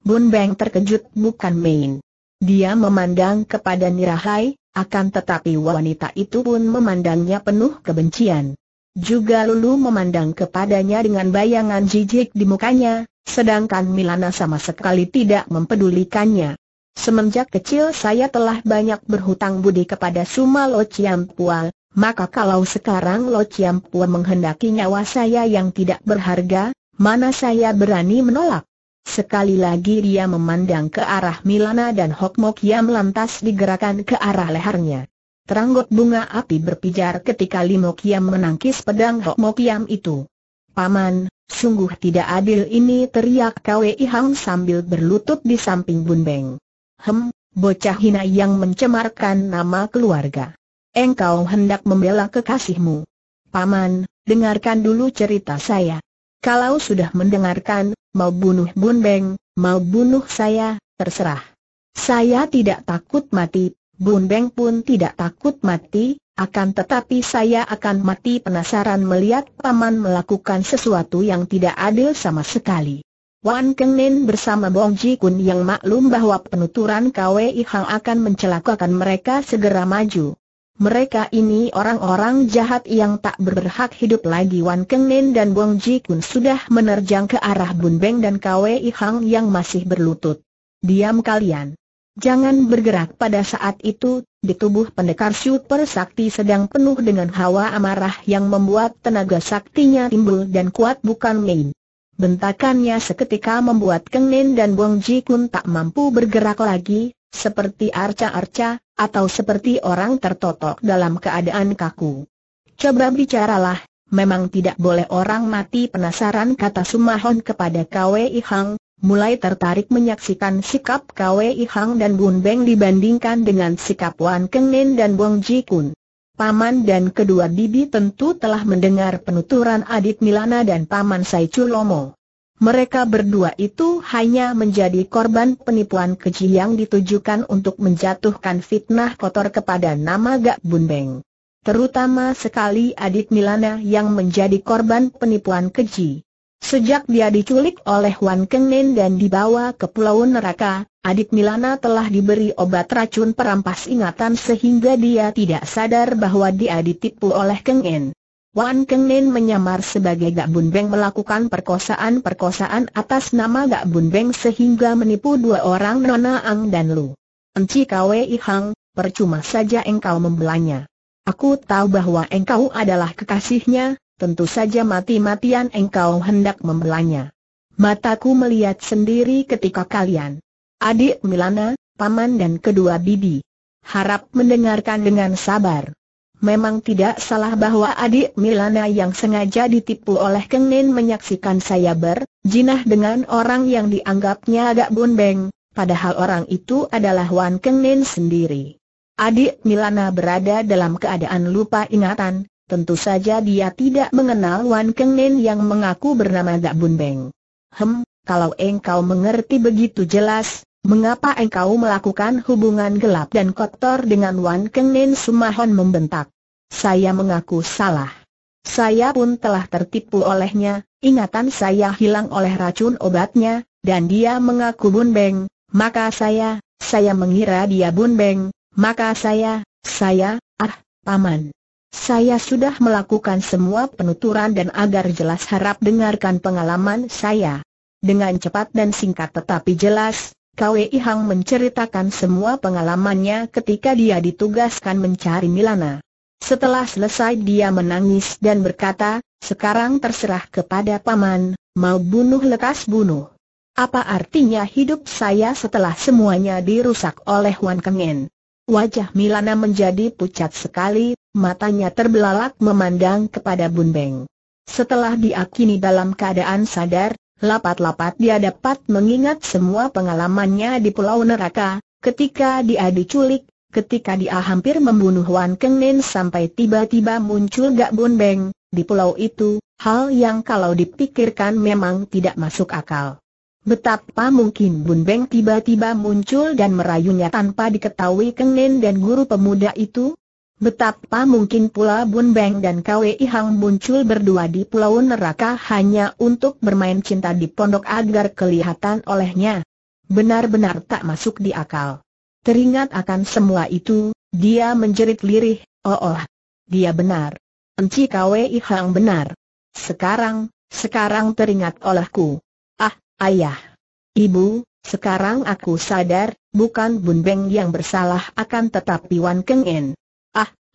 Bun Beng terkejut bukan main. Dia memandang kepada Nirahai, akan tetapi wanita itu pun memandangnya penuh kebencian. Juga Lulu memandang kepadanya dengan bayangan jijik di mukanya, sedangkan Milana sama sekali tidak mempedulikannya. Semenjak kecil saya telah banyak berhutang budi kepada Suma Lo Chiam Ciampual, maka kalau sekarang Lo Chiam Ciampual menghendaki nyawa saya yang tidak berharga, mana saya berani menolak? Sekali lagi dia memandang ke arah Milana dan Hok Mok Yam lantas digerakkan ke arah lehernya. Teranggut bunga api berpijar ketika Limo Kiam menangkis pedang Hok Mo itu. Paman, sungguh tidak adil ini teriak Kwei Hang sambil berlutut di samping Bun Beng. Hem, bocah hina yang mencemarkan nama keluarga. Engkau hendak membela kekasihmu. Paman, dengarkan dulu cerita saya. Kalau sudah mendengarkan, mau bunuh Bun Beng, mau bunuh saya, terserah. Saya tidak takut mati, Bun Beng pun tidak takut mati, akan tetapi saya akan mati penasaran melihat Paman melakukan sesuatu yang tidak adil sama sekali. Wan Keng Nen bersama Bong Ji Kun yang maklum bahwa penuturan KWI Hang akan mencelakakan mereka segera maju. Mereka ini orang-orang jahat yang tak berhak hidup lagi Wan Keng Nen dan Bong Ji Kun sudah menerjang ke arah Bun Beng dan KWI Hang yang masih berlutut. Diam kalian. Jangan bergerak pada saat itu, di tubuh pendekar super sakti sedang penuh dengan hawa amarah yang membuat tenaga saktinya timbul dan kuat bukan main. Bentakannya seketika membuat Keng Nen dan Buang Ji Kun tak mampu bergerak lagi, seperti arca-arca, atau seperti orang tertotok dalam keadaan kaku. Coba bicaralah, memang tidak boleh orang mati penasaran kata Sumahon kepada Kwe Ihang mulai tertarik menyaksikan sikap Kwei Ihang dan Bun Beng dibandingkan dengan sikap Wan Keng Nen dan Wong Ji Kun. Paman dan kedua bibi tentu telah mendengar penuturan adik Milana dan paman Sai Chulomo. Mereka berdua itu hanya menjadi korban penipuan keji yang ditujukan untuk menjatuhkan fitnah kotor kepada nama Gak Bun Beng. Terutama sekali adik Milana yang menjadi korban penipuan keji. Sejak dia diculik oleh Wan Kengnen dan dibawa ke Pulau Neraka, adik Milana telah diberi obat racun perampas ingatan sehingga dia tidak sadar bahwa dia ditipu oleh Kengnen. Wan Kengnen menyamar sebagai Gak Bun Beng melakukan perkosaan-perkosaan atas nama Gak Bun Beng sehingga menipu dua orang Nona Ang dan Lu. Enci Kwei Hang, percuma saja engkau membelanya. Aku tahu bahwa engkau adalah kekasihnya, tentu saja mati-matian engkau hendak membelanya. Mataku melihat sendiri ketika kalian, adik Milana, paman dan kedua bibi, harap mendengarkan dengan sabar. Memang tidak salah bahwa adik Milana yang sengaja ditipu oleh Kengnin menyaksikan saya berjinah dengan orang yang dianggapnya agak bonbeng, padahal orang itu adalah Wan Kengnin sendiri. Adik Milana berada dalam keadaan lupa ingatan, Tentu saja dia tidak mengenal Wan Keng Nen yang mengaku bernama Dak Bun Beng. Hem, kalau engkau mengerti begitu jelas, mengapa engkau melakukan hubungan gelap dan kotor dengan Wan Keng Nen Sumahon membentak. Saya mengaku salah. Saya pun telah tertipu olehnya, ingatan saya hilang oleh racun obatnya, dan dia mengaku Bun Beng, maka saya, saya mengira dia Bun Beng, maka saya, saya, ah, paman. Saya sudah melakukan semua penuturan dan agar jelas harap dengarkan pengalaman saya. Dengan cepat dan singkat tetapi jelas, Kwei Hang menceritakan semua pengalamannya ketika dia ditugaskan mencari Milana. Setelah selesai dia menangis dan berkata, sekarang terserah kepada paman, mau bunuh lekas bunuh. Apa artinya hidup saya setelah semuanya dirusak oleh Wan Kengen? Wajah Milana menjadi pucat sekali, matanya terbelalak memandang kepada Bun Beng. Setelah diakini dalam keadaan sadar, lapat-lapat dia dapat mengingat semua pengalamannya di Pulau Neraka, ketika dia diculik, ketika dia hampir membunuh Wan Keng Nen sampai tiba-tiba muncul Gak Bun Beng, di pulau itu, hal yang kalau dipikirkan memang tidak masuk akal. Betapa mungkin Bun Beng tiba-tiba muncul dan merayunya tanpa diketahui Keng Nen dan guru pemuda itu? Betapa mungkin pula Bun Beng dan Kwe Ihang muncul berdua di Pulau Neraka hanya untuk bermain cinta di pondok agar kelihatan olehnya. Benar-benar tak masuk di akal. Teringat akan semua itu, dia menjerit lirih, oh oh, dia benar. Enci Kwe Ihang benar. Sekarang, sekarang teringat olehku. Ah, ayah. Ibu, sekarang aku sadar, bukan Bun Beng yang bersalah akan tetapi Wan Keng En.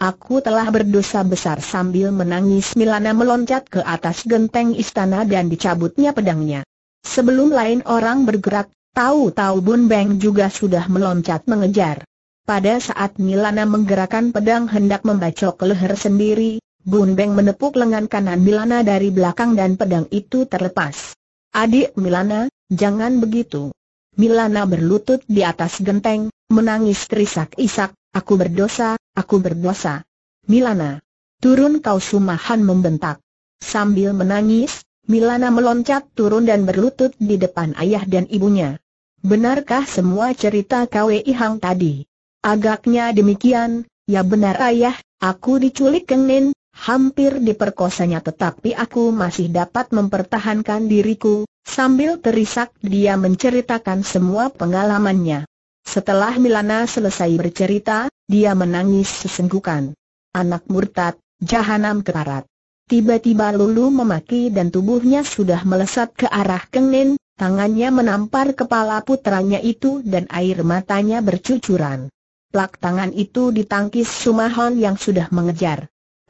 Aku telah berdosa besar sambil menangis Milana meloncat ke atas genteng istana dan dicabutnya pedangnya. Sebelum lain orang bergerak, tahu-tahu Bun Beng juga sudah meloncat mengejar. Pada saat Milana menggerakkan pedang hendak membacok leher sendiri, Bun Beng menepuk lengan kanan Milana dari belakang dan pedang itu terlepas. Adik Milana, jangan begitu. Milana berlutut di atas genteng, menangis terisak-isak, Aku berdosa, aku berdosa. Milana. Turun kau Sumahan membentak. Sambil menangis, Milana meloncat turun dan berlutut di depan ayah dan ibunya. Benarkah semua cerita Kwei Hang tadi? Agaknya demikian, ya benar ayah, aku diculik Kengnin, hampir diperkosanya tetapi aku masih dapat mempertahankan diriku, sambil terisak dia menceritakan semua pengalamannya. Setelah Milana selesai bercerita, dia menangis sesenggukan. Anak murtad, jahanam kekarat. Tiba-tiba Lulu memaki dan tubuhnya sudah melesat ke arah Kengnin, tangannya menampar kepala putranya itu dan air matanya bercucuran. Plak tangan itu ditangkis Sumahon yang sudah mengejar.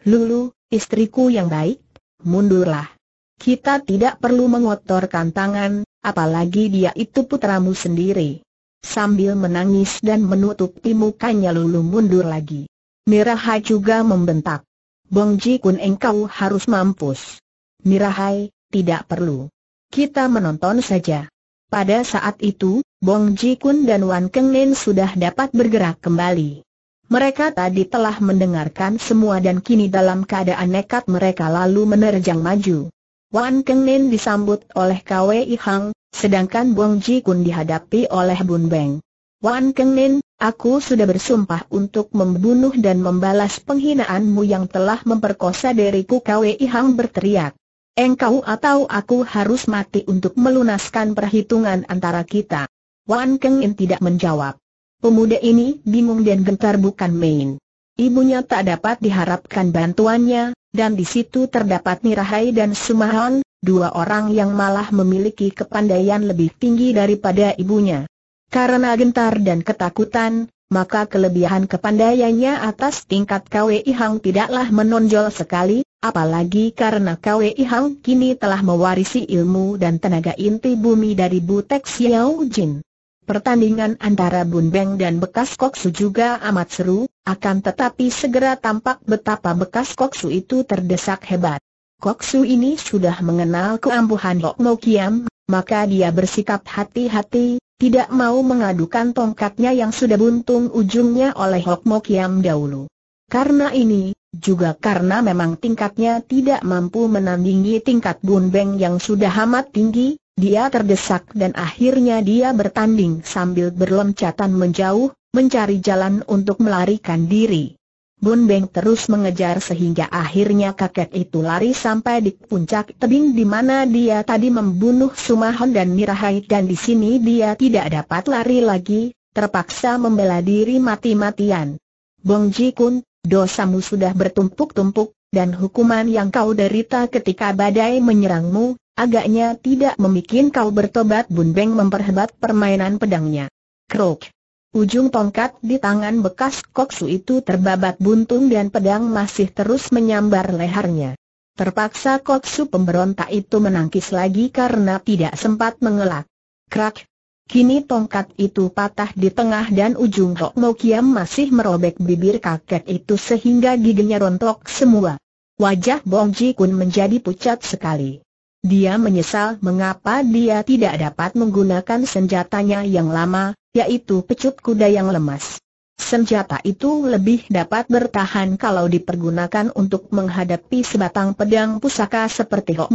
Lulu, istriku yang baik, mundurlah. Kita tidak perlu mengotorkan tangan, apalagi dia itu putramu sendiri sambil menangis dan menutupi mukanya lulu mundur lagi. Mirahai juga membentak. Bong Ji Kun engkau harus mampus. Mirahai, tidak perlu. Kita menonton saja. Pada saat itu, Bong Ji Kun dan Wan Keng Nen sudah dapat bergerak kembali. Mereka tadi telah mendengarkan semua dan kini dalam keadaan nekat mereka lalu menerjang maju. Wan Keng Nen disambut oleh Kwei Hang, Sedangkan Buang Ji Kun dihadapi oleh Bun Beng. Wan Keng Nin, aku sudah bersumpah untuk membunuh dan membalas penghinaanmu yang telah memperkosa diriku Kwei Hang berteriak. Engkau atau aku harus mati untuk melunaskan perhitungan antara kita. Wan Keng Nin tidak menjawab. Pemuda ini bingung dan gentar bukan main. Ibunya tak dapat diharapkan bantuannya, dan di situ terdapat Nirahai dan Sumahan dua orang yang malah memiliki kepandaian lebih tinggi daripada ibunya. Karena gentar dan ketakutan, maka kelebihan kepandaiannya atas tingkat KWI Hang tidaklah menonjol sekali, apalagi karena KWI Hang kini telah mewarisi ilmu dan tenaga inti bumi dari Butek Xiao Jin. Pertandingan antara Bun Beng dan bekas Koksu juga amat seru, akan tetapi segera tampak betapa bekas Koksu itu terdesak hebat. Koksu ini sudah mengenal keampuhan Hok Mo Kiam, maka dia bersikap hati-hati, tidak mau mengadukan tongkatnya yang sudah buntung ujungnya oleh Hok Mo Kiam dahulu. Karena ini, juga karena memang tingkatnya tidak mampu menandingi tingkat Bun Beng yang sudah amat tinggi, dia terdesak dan akhirnya dia bertanding sambil berloncatan menjauh, mencari jalan untuk melarikan diri. Bun Beng terus mengejar sehingga akhirnya kakek itu lari sampai di puncak tebing di mana dia tadi membunuh Sumahon dan Mirahai dan di sini dia tidak dapat lari lagi, terpaksa membela diri mati-matian. Bong Ji Kun, dosamu sudah bertumpuk-tumpuk, dan hukuman yang kau derita ketika badai menyerangmu, agaknya tidak memikin kau bertobat Bun Beng memperhebat permainan pedangnya. Krok! Ujung tongkat di tangan bekas koksu itu terbabat buntung dan pedang masih terus menyambar lehernya. Terpaksa koksu pemberontak itu menangkis lagi karena tidak sempat mengelak. Krak! Kini tongkat itu patah di tengah dan ujung Tok Mokiam masih merobek bibir kakek itu sehingga giginya rontok semua. Wajah Bong Ji Kun menjadi pucat sekali. Dia menyesal mengapa dia tidak dapat menggunakan senjatanya yang lama, yaitu pecut kuda yang lemas. Senjata itu lebih dapat bertahan kalau dipergunakan untuk menghadapi sebatang pedang pusaka seperti Hok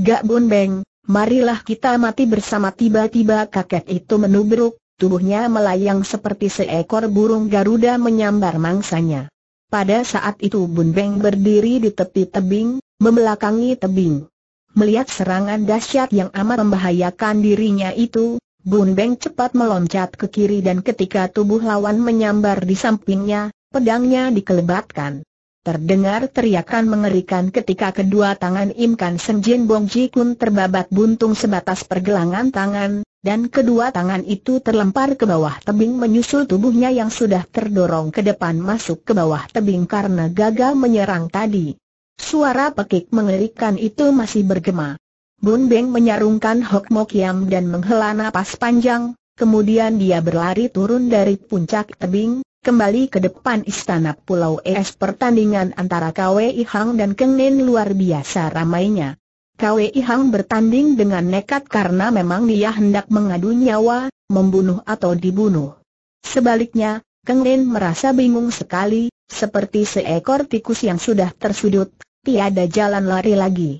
Gak Bun Beng, marilah kita mati bersama tiba-tiba kakek itu menubruk, tubuhnya melayang seperti seekor burung Garuda menyambar mangsanya. Pada saat itu Bun Beng berdiri di tepi tebing, membelakangi tebing. Melihat serangan dahsyat yang amat membahayakan dirinya itu, Bun Beng cepat meloncat ke kiri dan ketika tubuh lawan menyambar di sampingnya, pedangnya dikelebatkan. Terdengar teriakan mengerikan ketika kedua tangan Im Kan Senjin Bong Ji Kun terbabat buntung sebatas pergelangan tangan, dan kedua tangan itu terlempar ke bawah tebing menyusul tubuhnya yang sudah terdorong ke depan masuk ke bawah tebing karena gagal menyerang tadi. Suara pekik mengerikan itu masih bergema. Bun Beng menyarungkan Hok Mok Yam dan menghela napas panjang, kemudian dia berlari turun dari puncak tebing, kembali ke depan istana Pulau Es pertandingan antara KWI Hang dan Keng Nen luar biasa ramainya. KWI Hang bertanding dengan nekat karena memang dia hendak mengadu nyawa, membunuh atau dibunuh. Sebaliknya, Keng Nen merasa bingung sekali, seperti seekor tikus yang sudah tersudut, tiada jalan lari lagi.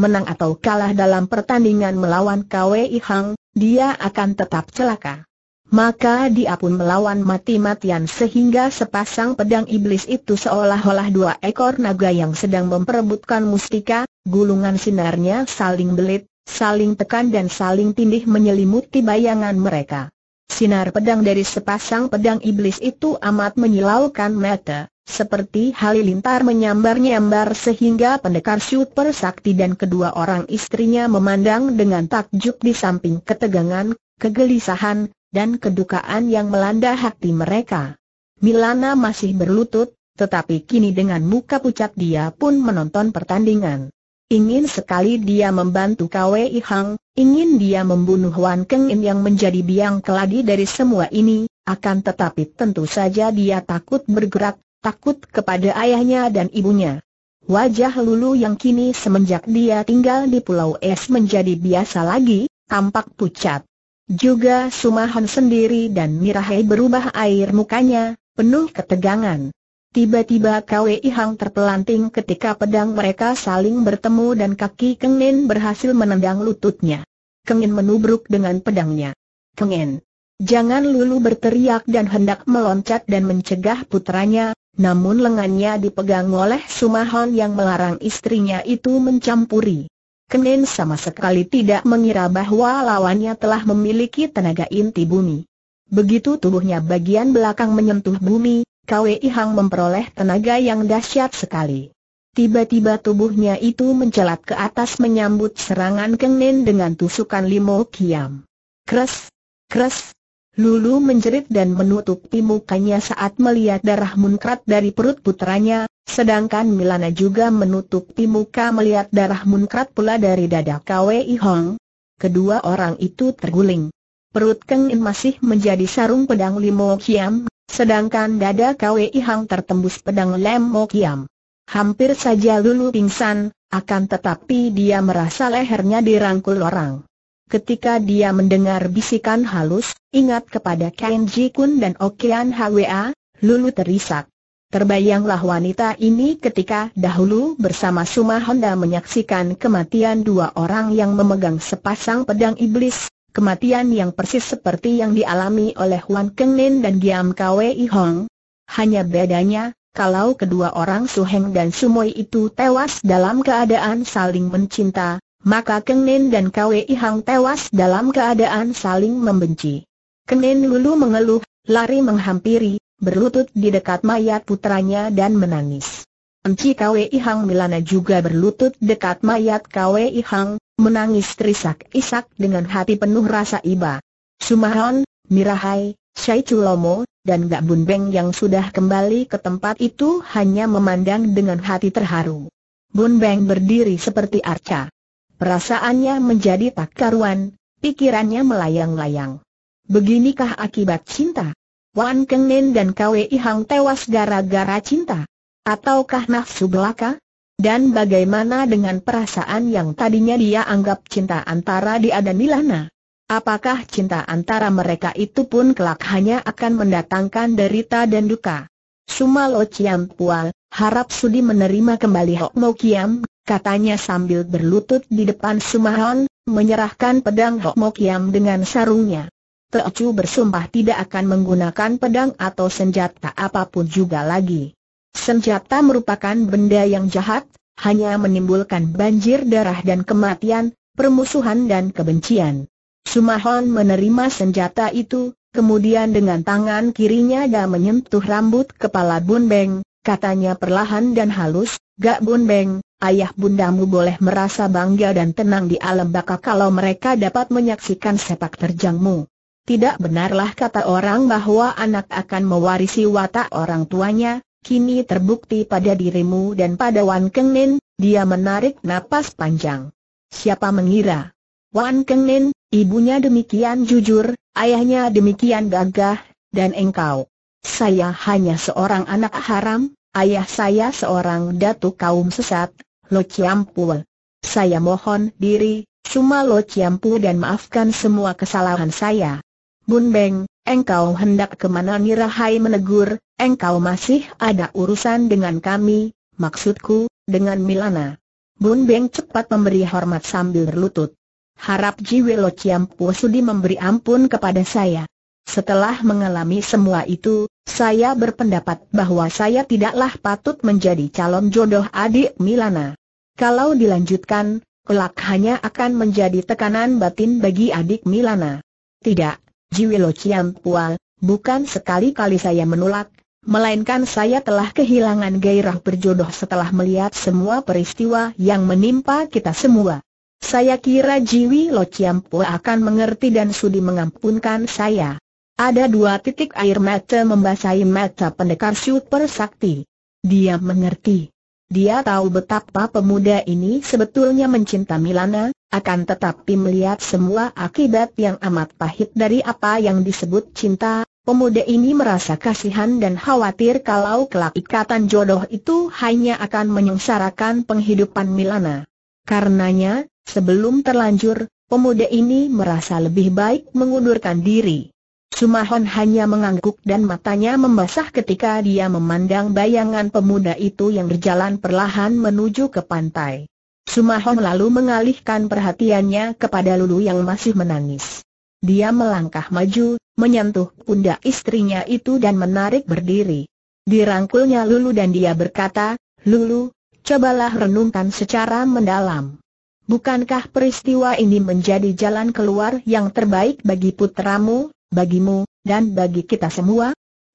Menang atau kalah dalam pertandingan melawan KWI Hang, dia akan tetap celaka. Maka dia pun melawan mati-matian sehingga sepasang pedang iblis itu seolah-olah dua ekor naga yang sedang memperebutkan mustika, gulungan sinarnya saling belit, saling tekan dan saling tindih menyelimuti bayangan mereka. Sinar pedang dari sepasang pedang iblis itu amat menyilaukan mata. Seperti halilintar menyambar-nyambar sehingga pendekar super sakti dan kedua orang istrinya memandang dengan takjub di samping ketegangan, kegelisahan, dan kedukaan yang melanda hati mereka. Milana masih berlutut, tetapi kini dengan muka pucat dia pun menonton pertandingan. Ingin sekali dia membantu Kwei Hang, ingin dia membunuh Wan Keng yang menjadi biang keladi dari semua ini, akan tetapi tentu saja dia takut bergerak, takut kepada ayahnya dan ibunya. Wajah Lulu yang kini semenjak dia tinggal di Pulau Es menjadi biasa lagi, tampak pucat. Juga Sumahan sendiri dan Mirahai berubah air mukanya, penuh ketegangan. Tiba-tiba Kwei Hang terpelanting ketika pedang mereka saling bertemu dan kaki Kengin berhasil menendang lututnya. Kengin menubruk dengan pedangnya. Kengin! Jangan lulu berteriak dan hendak meloncat dan mencegah putranya, namun lengannya dipegang oleh Sumahon yang melarang istrinya itu mencampuri. Kenen sama sekali tidak mengira bahwa lawannya telah memiliki tenaga inti bumi. Begitu tubuhnya bagian belakang menyentuh bumi, Kwei Hang memperoleh tenaga yang dahsyat sekali. Tiba-tiba tubuhnya itu mencelat ke atas menyambut serangan Kenen dengan tusukan limau kiam. Kres, kres, Lulu menjerit dan menutupi mukanya saat melihat darah munkrat dari perut putranya, sedangkan Milana juga menutupi muka melihat darah munkrat pula dari dada Kwei Hong. Kedua orang itu terguling. Perut Keng In masih menjadi sarung pedang Limo Kiam, sedangkan dada Kwei Hong tertembus pedang Limo Kiam. Hampir saja Lulu pingsan, akan tetapi dia merasa lehernya dirangkul orang ketika dia mendengar bisikan halus, ingat kepada Ji Kun dan Okean Hwa, Lulu terisak. Terbayanglah wanita ini ketika dahulu bersama Suma Honda menyaksikan kematian dua orang yang memegang sepasang pedang iblis, kematian yang persis seperti yang dialami oleh Wan Keng Nen dan Giam Kwei Hong. Hanya bedanya, kalau kedua orang Su Heng dan Sumoi itu tewas dalam keadaan saling mencinta, maka Kenin dan Kwei Hang tewas dalam keadaan saling membenci. Kenin lulu mengeluh, lari menghampiri, berlutut di dekat mayat putranya dan menangis. Enci Kwei Hang Milana juga berlutut dekat mayat Kwei Hang, menangis terisak-isak dengan hati penuh rasa iba. Sumahon, Mirahai, Syai Culomo, dan Gak Bun Beng yang sudah kembali ke tempat itu hanya memandang dengan hati terharu. Bun Beng berdiri seperti arca. Perasaannya menjadi tak karuan, pikirannya melayang-layang. Beginikah akibat cinta? Wan Keng dan Kwei Hang tewas gara-gara cinta? Ataukah nafsu belaka? Dan bagaimana dengan perasaan yang tadinya dia anggap cinta antara dia dan Milana? Apakah cinta antara mereka itu pun kelak hanya akan mendatangkan derita dan duka? Sumalo Pual, harap sudi menerima kembali Hok Mo Kiam katanya sambil berlutut di depan Sumahon, menyerahkan pedang Hok Mok Yam dengan sarungnya. Teocu bersumpah tidak akan menggunakan pedang atau senjata apapun juga lagi. Senjata merupakan benda yang jahat, hanya menimbulkan banjir darah dan kematian, permusuhan dan kebencian. Sumahon menerima senjata itu, kemudian dengan tangan kirinya dia menyentuh rambut kepala Bun Beng, katanya perlahan dan halus, Gak Bun Beng, ayah bundamu boleh merasa bangga dan tenang di alam baka kalau mereka dapat menyaksikan sepak terjangmu. Tidak benarlah kata orang bahwa anak akan mewarisi watak orang tuanya, kini terbukti pada dirimu dan pada Wan Keng Nen. dia menarik napas panjang. Siapa mengira? Wan Keng Nen, ibunya demikian jujur, ayahnya demikian gagah, dan engkau. Saya hanya seorang anak haram, Ayah saya seorang datu kaum sesat, Lo Chiampu. Saya mohon diri, cuma Lo Chiampu dan maafkan semua kesalahan saya. Bun Beng, engkau hendak kemana Nirahai menegur, engkau masih ada urusan dengan kami, maksudku, dengan Milana. Bun Beng cepat memberi hormat sambil berlutut. Harap Jiwe Lo Chiampu sudi memberi ampun kepada saya. Setelah mengalami semua itu, saya berpendapat bahwa saya tidaklah patut menjadi calon jodoh adik Milana. Kalau dilanjutkan, kelak hanya akan menjadi tekanan batin bagi adik Milana. Tidak, Jiwilo Ciampual, bukan sekali-kali saya menolak, melainkan saya telah kehilangan gairah berjodoh setelah melihat semua peristiwa yang menimpa kita semua. Saya kira Jiwi Lo akan mengerti dan sudi mengampunkan saya. Ada dua titik air mata membasahi mata pendekar super sakti. Dia mengerti. Dia tahu betapa pemuda ini sebetulnya mencinta Milana, akan tetapi melihat semua akibat yang amat pahit dari apa yang disebut cinta, pemuda ini merasa kasihan dan khawatir kalau kelak ikatan jodoh itu hanya akan menyengsarakan penghidupan Milana. Karenanya, sebelum terlanjur, pemuda ini merasa lebih baik mengundurkan diri. Sumahon hanya mengangguk dan matanya membasah ketika dia memandang bayangan pemuda itu yang berjalan perlahan menuju ke pantai. Sumahon lalu mengalihkan perhatiannya kepada Lulu yang masih menangis. Dia melangkah maju, menyentuh pundak istrinya itu dan menarik berdiri. Dirangkulnya Lulu dan dia berkata, Lulu, cobalah renungkan secara mendalam. Bukankah peristiwa ini menjadi jalan keluar yang terbaik bagi putramu? bagimu, dan bagi kita semua?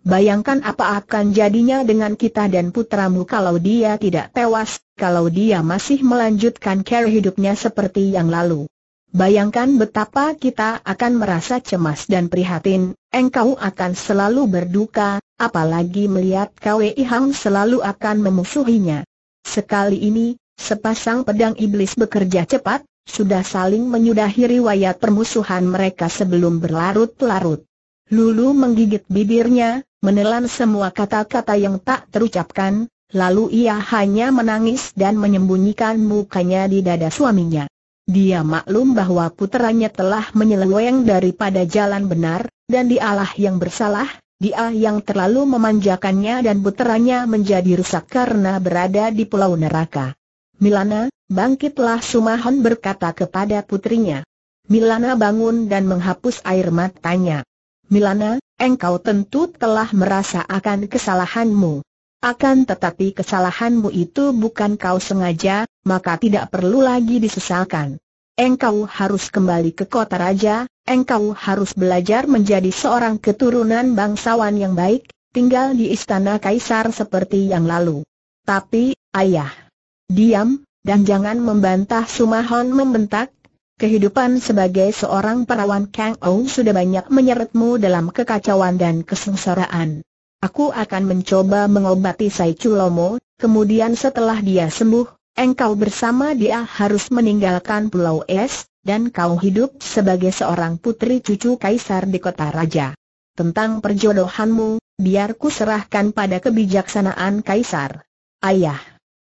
Bayangkan apa akan jadinya dengan kita dan putramu kalau dia tidak tewas, kalau dia masih melanjutkan care hidupnya seperti yang lalu. Bayangkan betapa kita akan merasa cemas dan prihatin, engkau akan selalu berduka, apalagi melihat KWI Hang selalu akan memusuhinya. Sekali ini, sepasang pedang iblis bekerja cepat, sudah saling menyudahi riwayat permusuhan mereka sebelum berlarut-larut. Lulu menggigit bibirnya, menelan semua kata-kata yang tak terucapkan, lalu ia hanya menangis dan menyembunyikan mukanya di dada suaminya. Dia maklum bahwa puteranya telah menyeleweng daripada jalan benar, dan dialah yang bersalah, dia yang terlalu memanjakannya dan puteranya menjadi rusak karena berada di pulau neraka. Milana, Bangkitlah Sumahon berkata kepada putrinya. Milana bangun dan menghapus air matanya. Milana, engkau tentu telah merasa akan kesalahanmu. Akan tetapi kesalahanmu itu bukan kau sengaja, maka tidak perlu lagi disesalkan. Engkau harus kembali ke kota raja, engkau harus belajar menjadi seorang keturunan bangsawan yang baik, tinggal di istana kaisar seperti yang lalu. Tapi, ayah. Diam, dan jangan membantah Sumahon membentak, kehidupan sebagai seorang perawan Kang Ou sudah banyak menyeretmu dalam kekacauan dan kesengsaraan. Aku akan mencoba mengobati Sai Chulomo, kemudian setelah dia sembuh, engkau bersama dia harus meninggalkan Pulau Es, dan kau hidup sebagai seorang putri cucu kaisar di kota raja. Tentang perjodohanmu, biar ku serahkan pada kebijaksanaan kaisar. Ayah,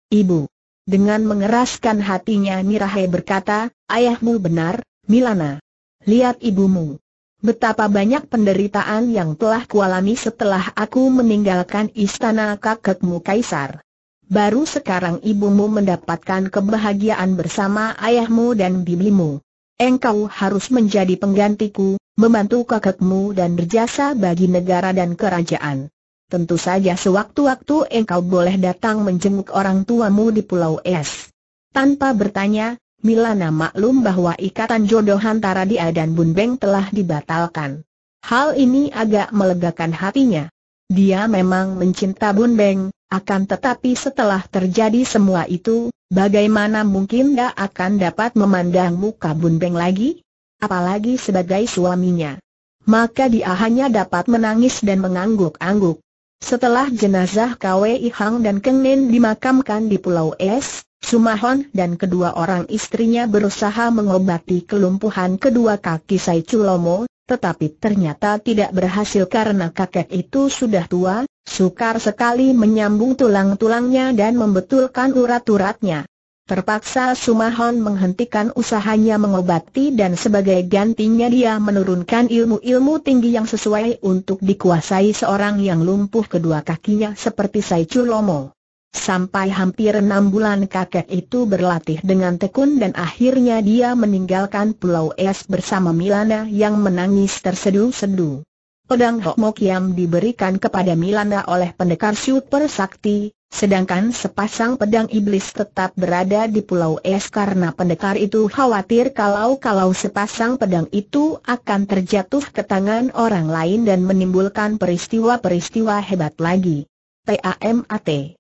ibu, dengan mengeraskan hatinya Mirahe berkata, ayahmu benar, Milana. Lihat ibumu. Betapa banyak penderitaan yang telah kualami setelah aku meninggalkan istana kakekmu Kaisar. Baru sekarang ibumu mendapatkan kebahagiaan bersama ayahmu dan bibimu. Engkau harus menjadi penggantiku, membantu kakekmu dan berjasa bagi negara dan kerajaan. Tentu saja sewaktu-waktu engkau boleh datang menjenguk orang tuamu di Pulau Es. Tanpa bertanya, Milana maklum bahwa ikatan jodoh antara dia dan Bun Beng telah dibatalkan. Hal ini agak melegakan hatinya. Dia memang mencinta Bun Beng, akan tetapi setelah terjadi semua itu, bagaimana mungkin dia akan dapat memandang muka Bun Beng lagi? Apalagi sebagai suaminya. Maka dia hanya dapat menangis dan mengangguk-angguk. Setelah jenazah Kwe Ihang dan Keng Nen dimakamkan di Pulau Es, Sumahon dan kedua orang istrinya berusaha mengobati kelumpuhan kedua kaki Sai Chulomo, tetapi ternyata tidak berhasil karena kakek itu sudah tua, sukar sekali menyambung tulang-tulangnya dan membetulkan urat-uratnya. Terpaksa Sumahon menghentikan usahanya mengobati dan sebagai gantinya dia menurunkan ilmu-ilmu tinggi yang sesuai untuk dikuasai seorang yang lumpuh kedua kakinya seperti Sai Chulomo. Sampai hampir enam bulan kakek itu berlatih dengan tekun dan akhirnya dia meninggalkan Pulau Es bersama Milana yang menangis terseduh-seduh. Pedang Hokmok yang diberikan kepada Milana oleh pendekar super sakti, sedangkan sepasang pedang iblis tetap berada di Pulau Es karena pendekar itu khawatir kalau-kalau sepasang pedang itu akan terjatuh ke tangan orang lain dan menimbulkan peristiwa-peristiwa hebat lagi. TAMAT